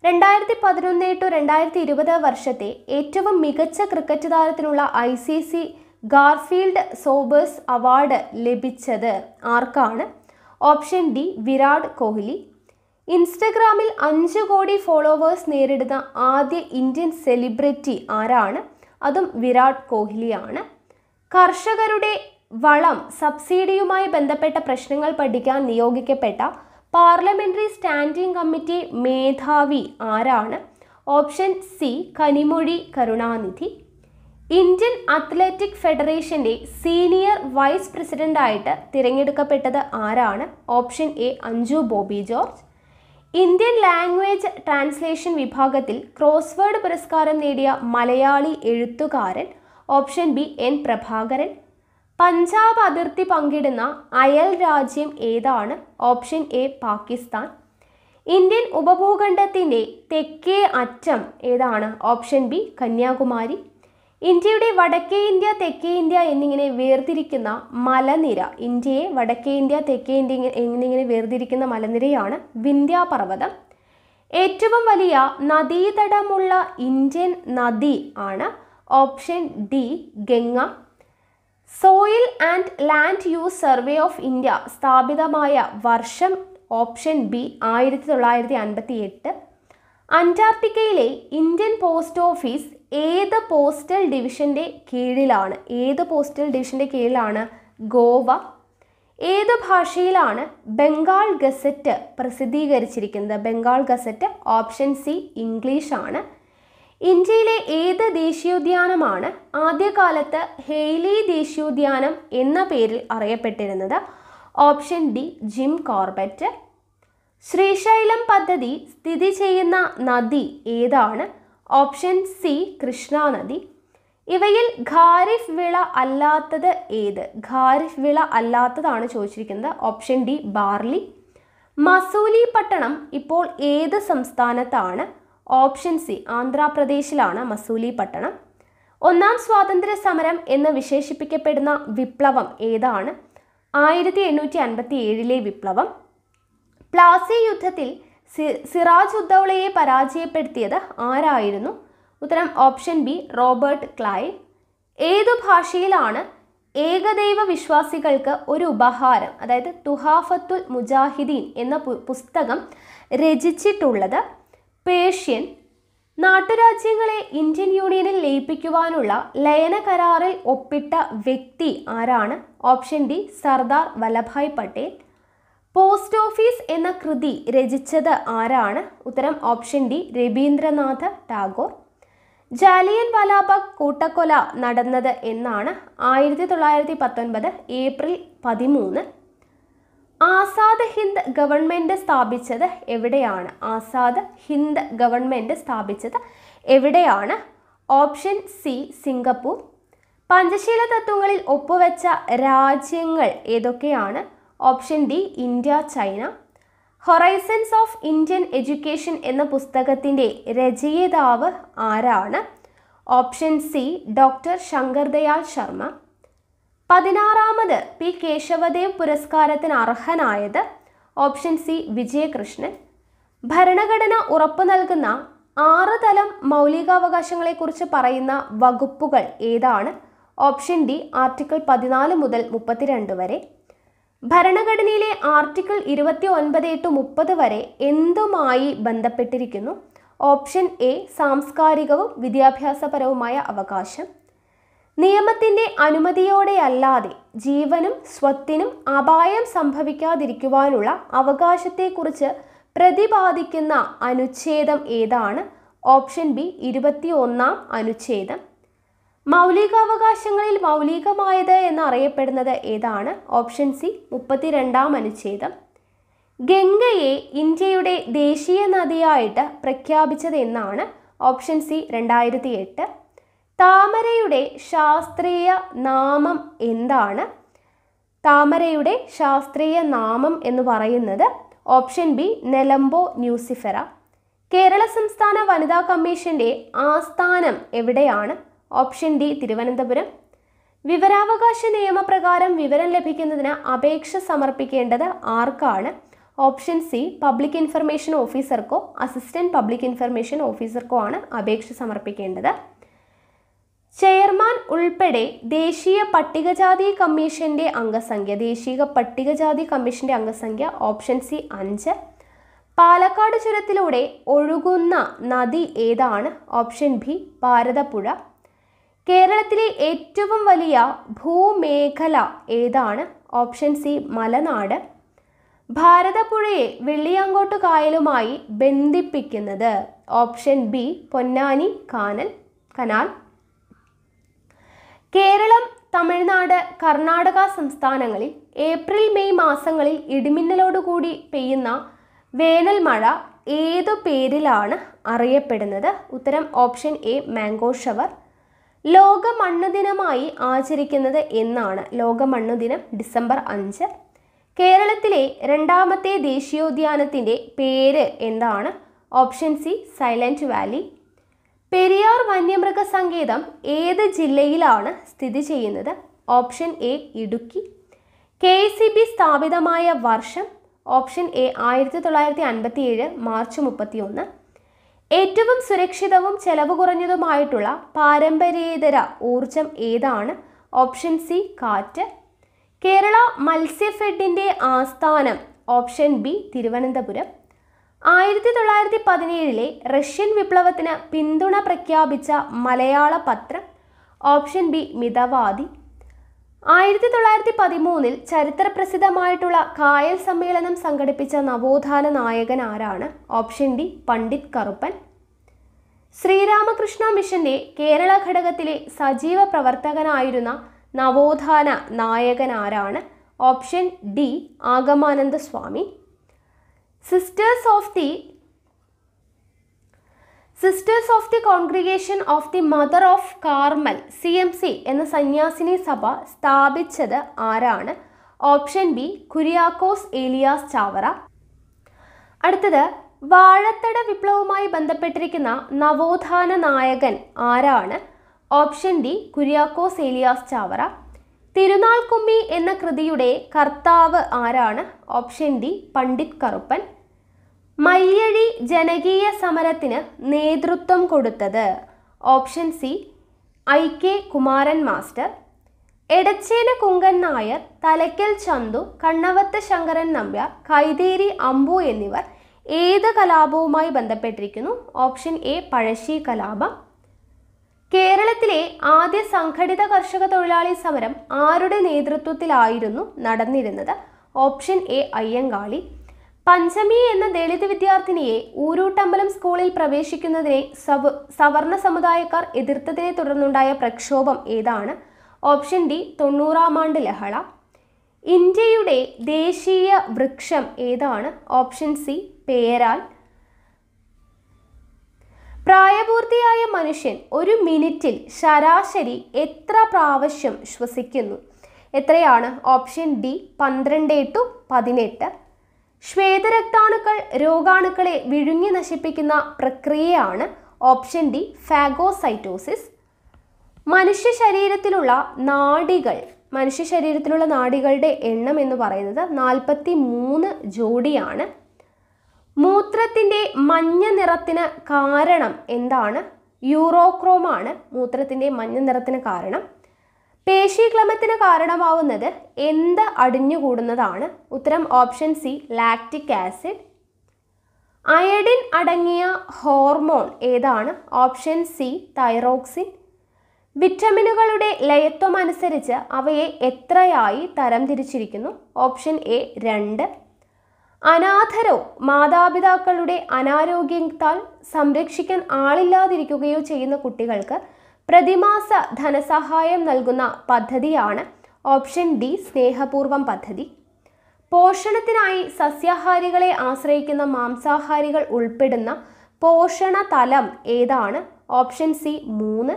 രണ്ടായിരത്തി പതിനൊന്ന് ടു രണ്ടായിരത്തി ഇരുപത് വർഷത്തെ ഏറ്റവും മികച്ച ക്രിക്കറ്റ് താരത്തിനുള്ള I C C Garfield Sobers award ലഭിച്ചത് ആർക്കാണ് ഓപ്ഷൻ ഡി വിരാട് കോഹ്ലി ഇൻസ്റ്റഗ്രാമിൽ അഞ്ച് കോടി ഫോളോവേഴ്സ് നേരിടുന്ന ആദ്യ ഇന്ത്യൻ സെലിബ്രിറ്റി ആരാണ് അതും വിരാട് കോഹ്ലിയാണ് കർഷകരുടെ വളം സബ്സിഡിയുമായി ബന്ധപ്പെട്ട പ്രശ്നങ്ങൾ പഠിക്കാൻ നിയോഗിക്കപ്പെട്ട പാർലമെന്ററി സ്റ്റാൻഡിംഗ് കമ്മിറ്റി മേധാവി ആരാണ് option C Kanimozhi Karunanidhi Indian athletic ഫെഡറേഷന്റെ സീനിയർ വൈസ് പ്രസിഡന്റായിട്ട് തിരഞ്ഞെടുക്കപ്പെട്ടത് ആരാണ് option A Anju Bobby George Indian language translation വിഭാഗത്തിൽ ക്രോസ്വേഡ് പുരസ്കാരം നേടിയ മലയാളി എഴുത്തുകാരൻ option B N Prabhakaran Punjab അതിർത്തി പങ്കിടുന്ന അയൽ രാജ്യം ഏതാണ് ഓപ്ഷൻ എ പാകിസ്ഥാൻ ഇന്ത്യൻ ഉപഭൂഖണ്ഡത്തിൻ്റെ തെക്കേ അറ്റം ഏതാണ് ഓപ്ഷൻ ബി കന്യാകുമാരി ഇന്ത്യയുടെ വടക്കേ ഇന്ത്യ തെക്കേ ഇന്ത്യ എന്നിങ്ങനെ വേർതിരിക്കുന്ന മലനിര ഇന്ത്യയെ വടക്കേ ഇന്ത്യ തെക്കേ ഇന്ത്യ എന്നിങ്ങനെ വേർതിരിക്കുന്ന മലനിരയാണ് വിന്ധ്യാപർവ്വതം ഏറ്റവും വലിയ നദീതടമുള്ള ഇന്ത്യൻ നദി ആണ് option D Ganga soil and land use survey of India സ്ഥാപിതമായ വർഷം ഓപ്ഷൻ ബി ആയിരത്തി തൊള്ളായിരത്തി അൻപത്തി എട്ട് അന്റാർട്ടിക്കയിലെ ഇന്ത്യൻ പോസ്റ്റ് ഓഫീസ് ഏത് പോസ്റ്റൽ ഡിവിഷൻ്റെ കീഴിലാണ് ഏത് പോസ്റ്റൽ ഡിവിഷൻ്റെ കീഴിലാണ് ഗോവ ഏത് ഭാഷയിലാണ് ബംഗാൾ ഗസറ്റ് പ്രസിദ്ധീകരിച്ചിരിക്കുന്നത് ബംഗാൾ ഗസറ്റ് ഓപ്ഷൻ സി ഇംഗ്ലീഷാണ് ഇന്ത്യയിലെ ഏത് ദേശീയോദ്യാനമാണ് ആദ്യകാലത്ത് ഹെയ്ലി ദേശീയോദ്യാനം എന്ന പേരിൽ അറിയപ്പെട്ടിരുന്നത് option D Jim Corbett Srisailam പദ്ധതി സ്ഥിതി ചെയ്യുന്ന നദി ഏതാണ് ഓപ്ഷൻ സി കൃഷ്ണ നദി ഇവയിൽ ഖാരിഫ് വിള അല്ലാത്തത് ഏത് ഖാരിഫ് വിള അല്ലാത്തതാണ് ചോദിച്ചിരിക്കുന്നത് ഓപ്ഷൻ ഡി ബാർലി മസൂലി പട്ടണം ഇപ്പോൾ ഏത് സംസ്ഥാനത്താണ് ഓപ്ഷൻ സി ആന്ധ്രാപ്രദേശിലാണ് മസൂലി പട്ടണം ഒന്നാം സ്വാതന്ത്ര്യ സമരം എന്ന് വിശേഷിപ്പിക്കപ്പെടുന്ന വിപ്ലവം ഏതാണ് ആയിരത്തി എണ്ണൂറ്റി അൻപത്തി ഏഴിലെ വിപ്ലവം പ്ലാസി യുദ്ധത്തിൽ സിറാജ് ഉദ്ദൗളയെ പരാജയപ്പെടുത്തിയത് ആരായിരുന്നു ഉത്തരം ഓപ്ഷൻ ബി റോബർട്ട് ക്ലൈവ് ഏതു ഭാഷയിലാണ് ഏകദൈവ വിശ്വാസികൾക്ക് ഒരു ഉപഹാരം അതായത് തുഹാഫത്തുൽ മുജാഹിദീൻ എന്ന പുസ്തകം രചിച്ചിട്ടുള്ളത് പേർഷ്യൻ നാട്ടുരാജ്യങ്ങളെ ഇന്ത്യൻ യൂണിയനിൽ ലയിപ്പിക്കുവാനുള്ള ലയന കരാറിൽ ഒപ്പിട്ട വ്യക്തി ആരാണ് option D Sardar Vallabhbhai Patel post office എന്ന കൃതി രചിച്ചത് ആരാണ് ഉത്തരം ഓപ്ഷൻ ഡി രവീന്ദ്രനാഥ് ടാഗോർ ജാലിയൻ വാലാബാഗ് കൂട്ടക്കൊല നടന്നത് എന്നാണ് ആയിരത്തി തൊള്ളായിരത്തി പത്തൊൻപത് ഏപ്രിൽ പതിമൂന്ന് ആസാദ് ഹിന്ദ് ഗവൺമെൻറ് സ്ഥാപിച്ചത് എവിടെയാണ് ആസാദ് ഹിന്ദ് ഗവൺമെൻറ് സ്ഥാപിച്ചത് എവിടെയാണ് ഓപ്ഷൻ സി സിംഗപ്പൂർ പഞ്ചശീല തത്വങ്ങളിൽ ഒപ്പുവെച്ച രാജ്യങ്ങൾ ഏതൊക്കെയാണ് option D India China Horizons of Indian education എന്ന പുസ്തകത്തിൻ്റെ രചയിതാവ് ആരാണ് option C doctor Shankar Dayal Sharma പതിനാറാമത് പി കേശവദേവ് പുരസ്കാരത്തിന് അർഹനായത് ഓപ്ഷൻ സി വിജയകൃഷ്ണൻ ഭരണഘടന ഉറപ്പു നൽകുന്ന ആറ് തലം മൗലികാവകാശങ്ങളെക്കുറിച്ച് പറയുന്ന വകുപ്പുകൾ ഏതാണ് ഓപ്ഷൻ ഡി ആർട്ടിക്കിൾ പതിനാല് മുതൽ മുപ്പത്തിരണ്ട് വരെ ഭരണഘടനയിലെ ആർട്ടിക്കിൾ ഇരുപത്തി ഒൻപത് ടു മുപ്പത് വരെ എന്തുമായി ബന്ധപ്പെട്ടിരിക്കുന്നു ഓപ്ഷൻ എ സാംസ്കാരികവും വിദ്യാഭ്യാസപരവുമായ അവകാശം നിയമത്തിൻ്റെ അനുമതിയോടെയല്ലാതെ ജീവനും സ്വത്തിനും അപായം സംഭവിക്കാതിരിക്കുവാനുള്ള അവകാശത്തെക്കുറിച്ച് പ്രതിപാദിക്കുന്ന അനുച്ഛേദം ഏതാണ് ഓപ്ഷൻ ബി ഇരുപത്തി ഒന്നാം അനുച്ഛേദം മൗലികാവകാശങ്ങളിൽ മൗലികമായത് എന്നറിയപ്പെടുന്നത് ഏതാണ് ഓപ്ഷൻ സി മുപ്പത്തിരണ്ടാം അനുച്ഛേദം ഗംഗയെ ഇന്ത്യയുടെ ദേശീയ നദിയായിട്ട് പ്രഖ്യാപിച്ചത് എന്നാണ് ഓപ്ഷൻ സി രണ്ടായിരത്തി എട്ട് താമരയുടെ ശാസ്ത്രീയ നാമം എന്താണ് താമരയുടെ ശാസ്ത്രീയ നാമം എന്ന് പറയുന്നത് option B Nelumbo nucifera Kerala സംസ്ഥാന വനിതാ കമ്മീഷന്റെ ആസ്ഥാനം എവിടെയാണ് ഓപ്ഷൻ ഡി തിരുവനന്തപുരം വിവരാവകാശ നിയമപ്രകാരം വിവരം ലഭിക്കുന്നതിന് അപേക്ഷ സമർപ്പിക്കേണ്ടത് ആർക്കാണ് ഓപ്ഷൻ സി പബ്ലിക് ഇൻഫർമേഷൻ ഓഫീസർക്കോ അസിസ്റ്റന്റ് പബ്ലിക് ഇൻഫർമേഷൻ ഓഫീസർക്കോ ആണ് അപേക്ഷ സമർപ്പിക്കേണ്ടത് ചെയർമാൻ ഉൾപ്പെടെ ദേശീയ പട്ടികജാതി കമ്മീഷന്റെ അംഗസംഖ്യ ദേശീയ പട്ടികജാതി കമ്മീഷന്റെ അംഗസംഖ്യ ഓപ്ഷൻ സി അഞ്ച് പാലക്കാട് ചുരത്തിലൂടെ ഒഴുകുന്ന നദി ഏതാണ് ഓപ്ഷൻ ബി ഭാരതപ്പുഴ കേരളത്തിലെ ഏറ്റവും വലിയ ഭൂമേഖല ഏതാണ് ഓപ്ഷൻ സി മലനാട് ഭാരതപ്പുഴയെ വെള്ളിയാങ്കോട്ട് കായലുമായി ബന്ധിപ്പിക്കുന്നത് option B Ponnani canal canal Keralam Tamil Nadu Karnataka സംസ്ഥാനങ്ങളിൽ ഏപ്രിൽ മെയ് മാസങ്ങളിൽ ഇടിമിന്നലോടുകൂടി പെയ്യുന്ന വേനൽ മഴ ഏതു പേരിലാണ് അറിയപ്പെടുന്നത് ഉത്തരം ഓപ്ഷൻ എ മാംഗോ ഷവർ ലോക മണ്ണു ദിനമായി ആചരിക്കുന്നത് എന്നാണ് ലോക മണ്ണു ദിനം ഡിസംബർ അഞ്ച് കേരളത്തിലെ രണ്ടാമത്തെ ദേശീയോദ്യാനത്തിൻ്റെ പേര് എന്താണ് option C silent valley Periyar വന്യമൃഗ സങ്കേതം ഏത് ജില്ലയിലാണ് സ്ഥിതി ചെയ്യുന്നത് option A Idukki K C B സ്ഥാപിതമായ വർഷം ഓപ്ഷൻ എ ആയിരത്തി തൊള്ളായിരത്തി അൻപത്തിയേഴ് മാർച്ച് മുപ്പത്തിയൊന്ന് ഏറ്റവും സുരക്ഷിതവും ചെലവ് കുറഞ്ഞതുമായിട്ടുള്ള പാരമ്പര്യേതര ഊർജം ഏതാണ് ഓപ്ഷൻ സി കാറ്റ് കേരള മത്സ്യഫെഡിൻ്റെ ആസ്ഥാനം ഓപ്ഷൻ ബി തിരുവനന്തപുരം ആയിരത്തി തൊള്ളായിരത്തി പതിനേഴിലെ റഷ്യൻ വിപ്ലവത്തിന് പിന്തുണ പ്രഖ്യാപിച്ച മലയാള പത്രം ഓപ്ഷൻ ബി മിതവാദി ആയിരത്തി തൊള്ളായിരത്തി പതിമൂന്നിൽ ചരിത്രപ്രസിദ്ധമായിട്ടുള്ള കായൽ സമ്മേളനം സംഘടിപ്പിച്ച നവോത്ഥാന നായകൻ ആരാണ് ഓപ്ഷൻ ഡി പണ്ഡിറ്റ് കറുപ്പൻ ശ്രീരാമകൃഷ്ണ മിഷന്റെ കേരള ഘടകത്തിലെ സജീവ പ്രവർത്തകനായിരുന്ന നവോത്ഥാന നായകൻ ആരാണ് option D Agamananda Swami sisters of the sisters of the congregation of the mother of Carmel C M C എന്ന സന്യാസിനി സഭ സ്ഥാപിച്ചത് ആരാണ് ഓപ്ഷൻ ബി കുര്യാക്കോസ് ഏലിയാസ് ചാവറ അടുത്തത് വാഴത്തട വിപ്ലവവുമായി ബന്ധപ്പെട്ടിരിക്കുന്ന നവോത്ഥാന നായകൻ ആരാണ് ഓപ്ഷൻ ഡി കുര്യാക്കോസ് ഏലിയാസ് ചാവറ തിരുനാൾ കുമ്മി എന്ന കൃതിയുടെ കർത്താവ് ആരാണ് ഓപ്ഷൻ ഡി പണ്ഡിറ്റ് കറുപ്പൻ മയ്യഴി ജനകീയ സമരത്തിന് നേതൃത്വം കൊടുത്തത് option C I K Kumaran master Edachena Kunkan Nair Thalakkal Chandu Kannavath Sankaran Nambiar Kaitheri Ambu എന്നിവർ ഏത് കലാപവുമായി ബന്ധപ്പെട്ടിരിക്കുന്നു ഓപ്ഷൻ എ പഴശ്ശി കലാപം കേരളത്തിലെ ആദ്യ സംഘടിത കർഷക തൊഴിലാളി സമരം ആരുടെ നേതൃത്വത്തിലായിരുന്നു നടന്നിരുന്നത് ഓപ്ഷൻ എ അയ്യങ്കാളി പഞ്ചമി എന്ന ദളിത് വിദ്യാർത്ഥിനിയെ ഊരൂട്ടമ്പലം സ്കൂളിൽ പ്രവേശിക്കുന്നതിനെ സവ് സവർണ സമുദായക്കാർ എതിർത്തതിനെ തുടർന്നുണ്ടായ പ്രക്ഷോഭം ഏതാണ് ഓപ്ഷൻ ഡി തൊണ്ണൂറാം ആണ്ട് ലഹള ഇന്ത്യയുടെ ദേശീയ വൃക്ഷം ഏതാണ് ഓപ്ഷൻ സി പേരാൽ പ്രായപൂർത്തിയായ മനുഷ്യൻ ഒരു മിനിറ്റിൽ ശരാശരി എത്ര പ്രാവശ്യം ശ്വസിക്കുന്നു എത്രയാണ് ഓപ്ഷൻ ഡി പന്ത്രണ്ട് ടു പതിനെട്ട് ശ്വേതരക്താണുക്കൾ രോഗാണുക്കളെ വിഴുങ്ങി നശിപ്പിക്കുന്ന പ്രക്രിയയാണ് ഓപ്ഷൻ ഡി ഫാഗോസൈറ്റോസിസ് മനുഷ്യ ശരീരത്തിലുള്ള നാഡികൾ മനുഷ്യ ശരീരത്തിലുള്ള നാഡികളുടെ എണ്ണം എന്ന് പറയുന്നത് നാൽപ്പത്തി മൂന്ന് ജോഡിയാണ് മൂത്രത്തിൻ്റെ മഞ്ഞ നിറത്തിന് കാരണം എന്താണ് യൂറോക്രോമാണ് മൂത്രത്തിൻ്റെ മഞ്ഞ നിറത്തിന് കാരണം പേശീക്ലമത്തിന് കാരണമാവുന്നത് എന്ത് അടിഞ്ഞുകൂടുന്നതാണ് ഉത്തരം option C lactic acid iodine അടങ്ങിയ ഹോർമോൺ ഏതാണ് ഓപ്ഷൻ സി തൈറോക്സിൻ വിറ്റമിനുകളുടെ ലയത്വം അനുസരിച്ച് അവയെ എത്രയായി തരംതിരിച്ചിരിക്കുന്നു ഓപ്ഷൻ എ രണ്ട് അനാഥരോ മാതാപിതാക്കളുടെ അനാരോഗ്യത്താൽ സംരക്ഷിക്കാൻ ആളില്ലാതിരിക്കുകയോ ചെയ്യുന്ന കുട്ടികൾക്ക് പ്രതിമാസ ധനസഹായം നൽകുന്ന പദ്ധതിയാണ് ഓപ്ഷൻ ഡി സ്നേഹപൂർവം പദ്ധതി പോഷണത്തിനായി സസ്യാഹാരികളെ ആശ്രയിക്കുന്ന മാംസാഹാരികൾ ഉൾപ്പെടുന്ന പോഷണ തലം ഏതാണ് ഓപ്ഷൻ സി മൂന്ന്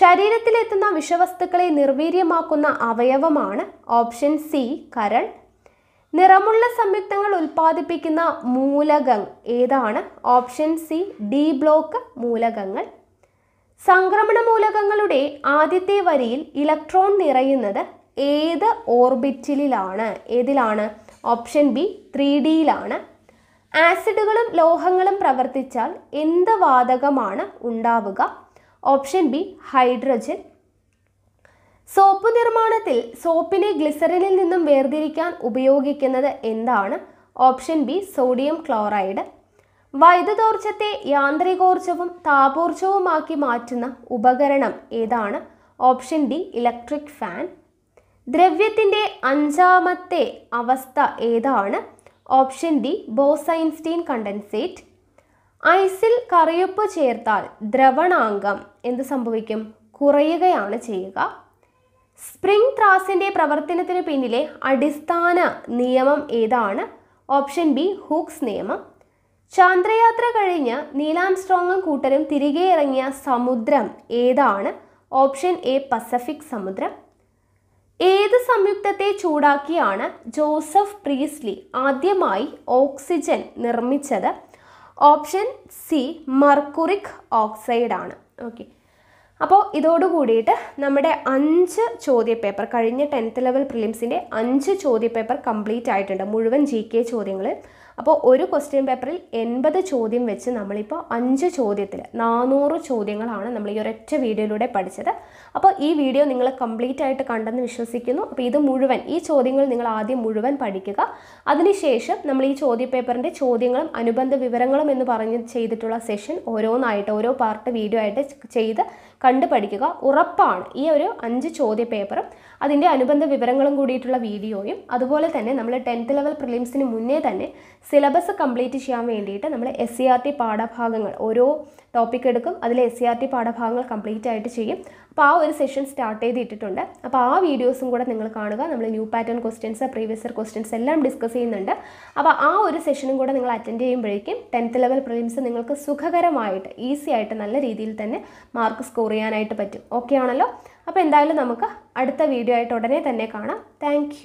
ശരീരത്തിലെത്തുന്ന വിഷവസ്തുക്കളെ നിർവീര്യമാക്കുന്ന അവയവമാണ് ഓപ്ഷൻ സി കരൾ നിറമുള്ള സംയുക്തങ്ങൾ ഉൽപ്പാദിപ്പിക്കുന്ന മൂലകം ഏതാണ് ഓപ്ഷൻ സി ഡി ബ്ലോക്ക് മൂലകങ്ങൾ സംക്രമണ മൂലകങ്ങളുടെ ആദ്യത്തെ വരിയിൽ ഇലക്ട്രോൺ നിറയുന്നത് ഏത് ഓർബിറ്റിലാണ് ഏതിലാണ് ഓപ്ഷൻ ബി ത്രീ ഡിയിലാണ് ആസിഡുകളും ലോഹങ്ങളും പ്രവർത്തിച്ചാൽ എന്ത് വാതകമാണ് ഉണ്ടാവുക ഓപ്ഷൻ ബി ഹൈഡ്രജൻ സോപ്പ് നിർമ്മാണത്തിൽ സോപ്പിനെ ഗ്ലിസറിനിൽ നിന്നും വേർതിരിക്കാൻ ഉപയോഗിക്കുന്നത് എന്താണ് ഓപ്ഷൻ ബി സോഡിയം ക്ലോറൈഡ് വൈദ്യുതോർജത്തെ യാന്ത്രികോർജവും താപോർജവുമാക്കി മാറ്റുന്ന ഉപകരണം ഏതാണ് ഓപ്ഷൻ ഡി ഇലക്ട്രിക് ഫാൻ ദ്രവ്യത്തിൻ്റെ അഞ്ചാമത്തെ അവസ്ഥ ഏതാണ് ഓപ്ഷൻ ഡി ബോസൈൻസ്റ്റീൻ കണ്ടൻസേറ്റ് ഐസിൽ കറിയുപ്പ് ചേർത്താൽ ദ്രവണാംഗം എന്ത് സംഭവിക്കും കുറയുകയാണ് ചെയ്യുക സ്പ്രിംഗ് ത്രാസിൻ്റെ പ്രവർത്തനത്തിന് പിന്നിലെ അടിസ്ഥാന നിയമം ഏതാണ് ഓപ്ഷൻ ബി ഹൂക്സ് നിയമം ചാന്ദ്രയാത്ര കഴിഞ്ഞ് സ്ട്രോങ്ങും കൂട്ടരും തിരികെ ഇറങ്ങിയ സമുദ്രം ഏതാണ് ഓപ്ഷൻ എ പസഫിക് സമുദ്രം ഏത് സംയുക്തത്തെ ചൂടാക്കിയാണ് ജോസഫ് പ്രീസ്ലി ആദ്യമായി ഓക്സിജൻ നിർമ്മിച്ചത് ഓപ്ഷൻ സി മർക്കുറിക് ഓക്സൈഡ് ആണ് ഓക്കെ അപ്പോൾ ഇതോടുകൂടിയിട്ട് നമ്മുടെ അഞ്ച് ചോദ്യപേപ്പർ കഴിഞ്ഞ ടെൻത്ത് ലെവൽ പ്രിലിംസിൻ്റെ അഞ്ച് ചോദ്യപേപ്പർ കംപ്ലീറ്റ് ആയിട്ടുണ്ട് മുഴുവൻ ജി കെ ചോദ്യങ്ങളിൽ അപ്പോൾ ഒരു ക്വസ്റ്റ്യൻ പേപ്പറിൽ എൺപത് ചോദ്യം വെച്ച് നമ്മളിപ്പോൾ അഞ്ച് ചോദ്യത്തിൽ നാനൂറ് ചോദ്യങ്ങളാണ് നമ്മൾ ഈ ഒരൊറ്റ വീഡിയോയിലൂടെ പഠിച്ചത് അപ്പോൾ ഈ വീഡിയോ നിങ്ങൾ കംപ്ലീറ്റ് ആയിട്ട് കണ്ടെന്ന് വിശ്വസിക്കുന്നു അപ്പോൾ ഇത് മുഴുവൻ ഈ ചോദ്യങ്ങൾ നിങ്ങൾ ആദ്യം മുഴുവൻ പഠിക്കുക അതിനുശേഷം നമ്മൾ ഈ ചോദ്യ പേപ്പറിൻ്റെ ചോദ്യങ്ങളും അനുബന്ധ വിവരങ്ങളും എന്ന് പറഞ്ഞ് ചെയ്തിട്ടുള്ള സെഷൻ ഓരോന്നായിട്ട് ഓരോ പാർട്ട് വീഡിയോ ആയിട്ട് ചെയ്ത് കണ്ടു പഠിക്കുക ഉറപ്പാണ് ഈ ഒരു അഞ്ച് ചോദ്യ പേപ്പറും അതിൻ്റെ അനുബന്ധ വിവരങ്ങളും കൂടിയിട്ടുള്ള വീഡിയോയും അതുപോലെ തന്നെ നമ്മൾ ടെൻത്ത് ലെവൽ പ്രിലിംസിന് മുന്നേ തന്നെ സിലബസ് കംപ്ലീറ്റ് ചെയ്യാൻ വേണ്ടിയിട്ട് നമ്മൾ S C R e T പാഠഭാഗങ്ങൾ ഓരോ ടോപ്പിക് എടുക്കും അതിൽ S C R e T പാഠഭാഗങ്ങൾ കംപ്ലീറ്റ് ആയിട്ട് ചെയ്യും അപ്പോൾ ആ ഒരു സെഷൻ സ്റ്റാർട്ട് ചെയ്തിട്ടിട്ടുണ്ട് അപ്പോൾ ആ വീഡിയോസും കൂടെ നിങ്ങൾ കാണുക നമ്മൾ new pattern questions previous year questions എല്ലാം ഡിസ്കസ് ചെയ്യുന്നുണ്ട് അപ്പോൾ ആ ഒരു സെഷനും കൂടെ നിങ്ങൾ അറ്റൻഡ് ചെയ്യുമ്പോഴേക്കും ടെൻത്ത് ലെവൽ പ്രിലിംസ് നിങ്ങൾക്ക് സുഖകരമായിട്ട് ഈസി ആയിട്ട് നല്ല രീതിയിൽ തന്നെ മാർക്ക് സ്കോർ ചെയ്യാനായിട്ട് പറ്റും ഓക്കെ ആണല്ലോ അപ്പോൾ എന്തായാലും നമുക്ക് അടുത്ത വീഡിയോ ആയിട്ട് ഉടനെ തന്നെ കാണാം താങ്ക്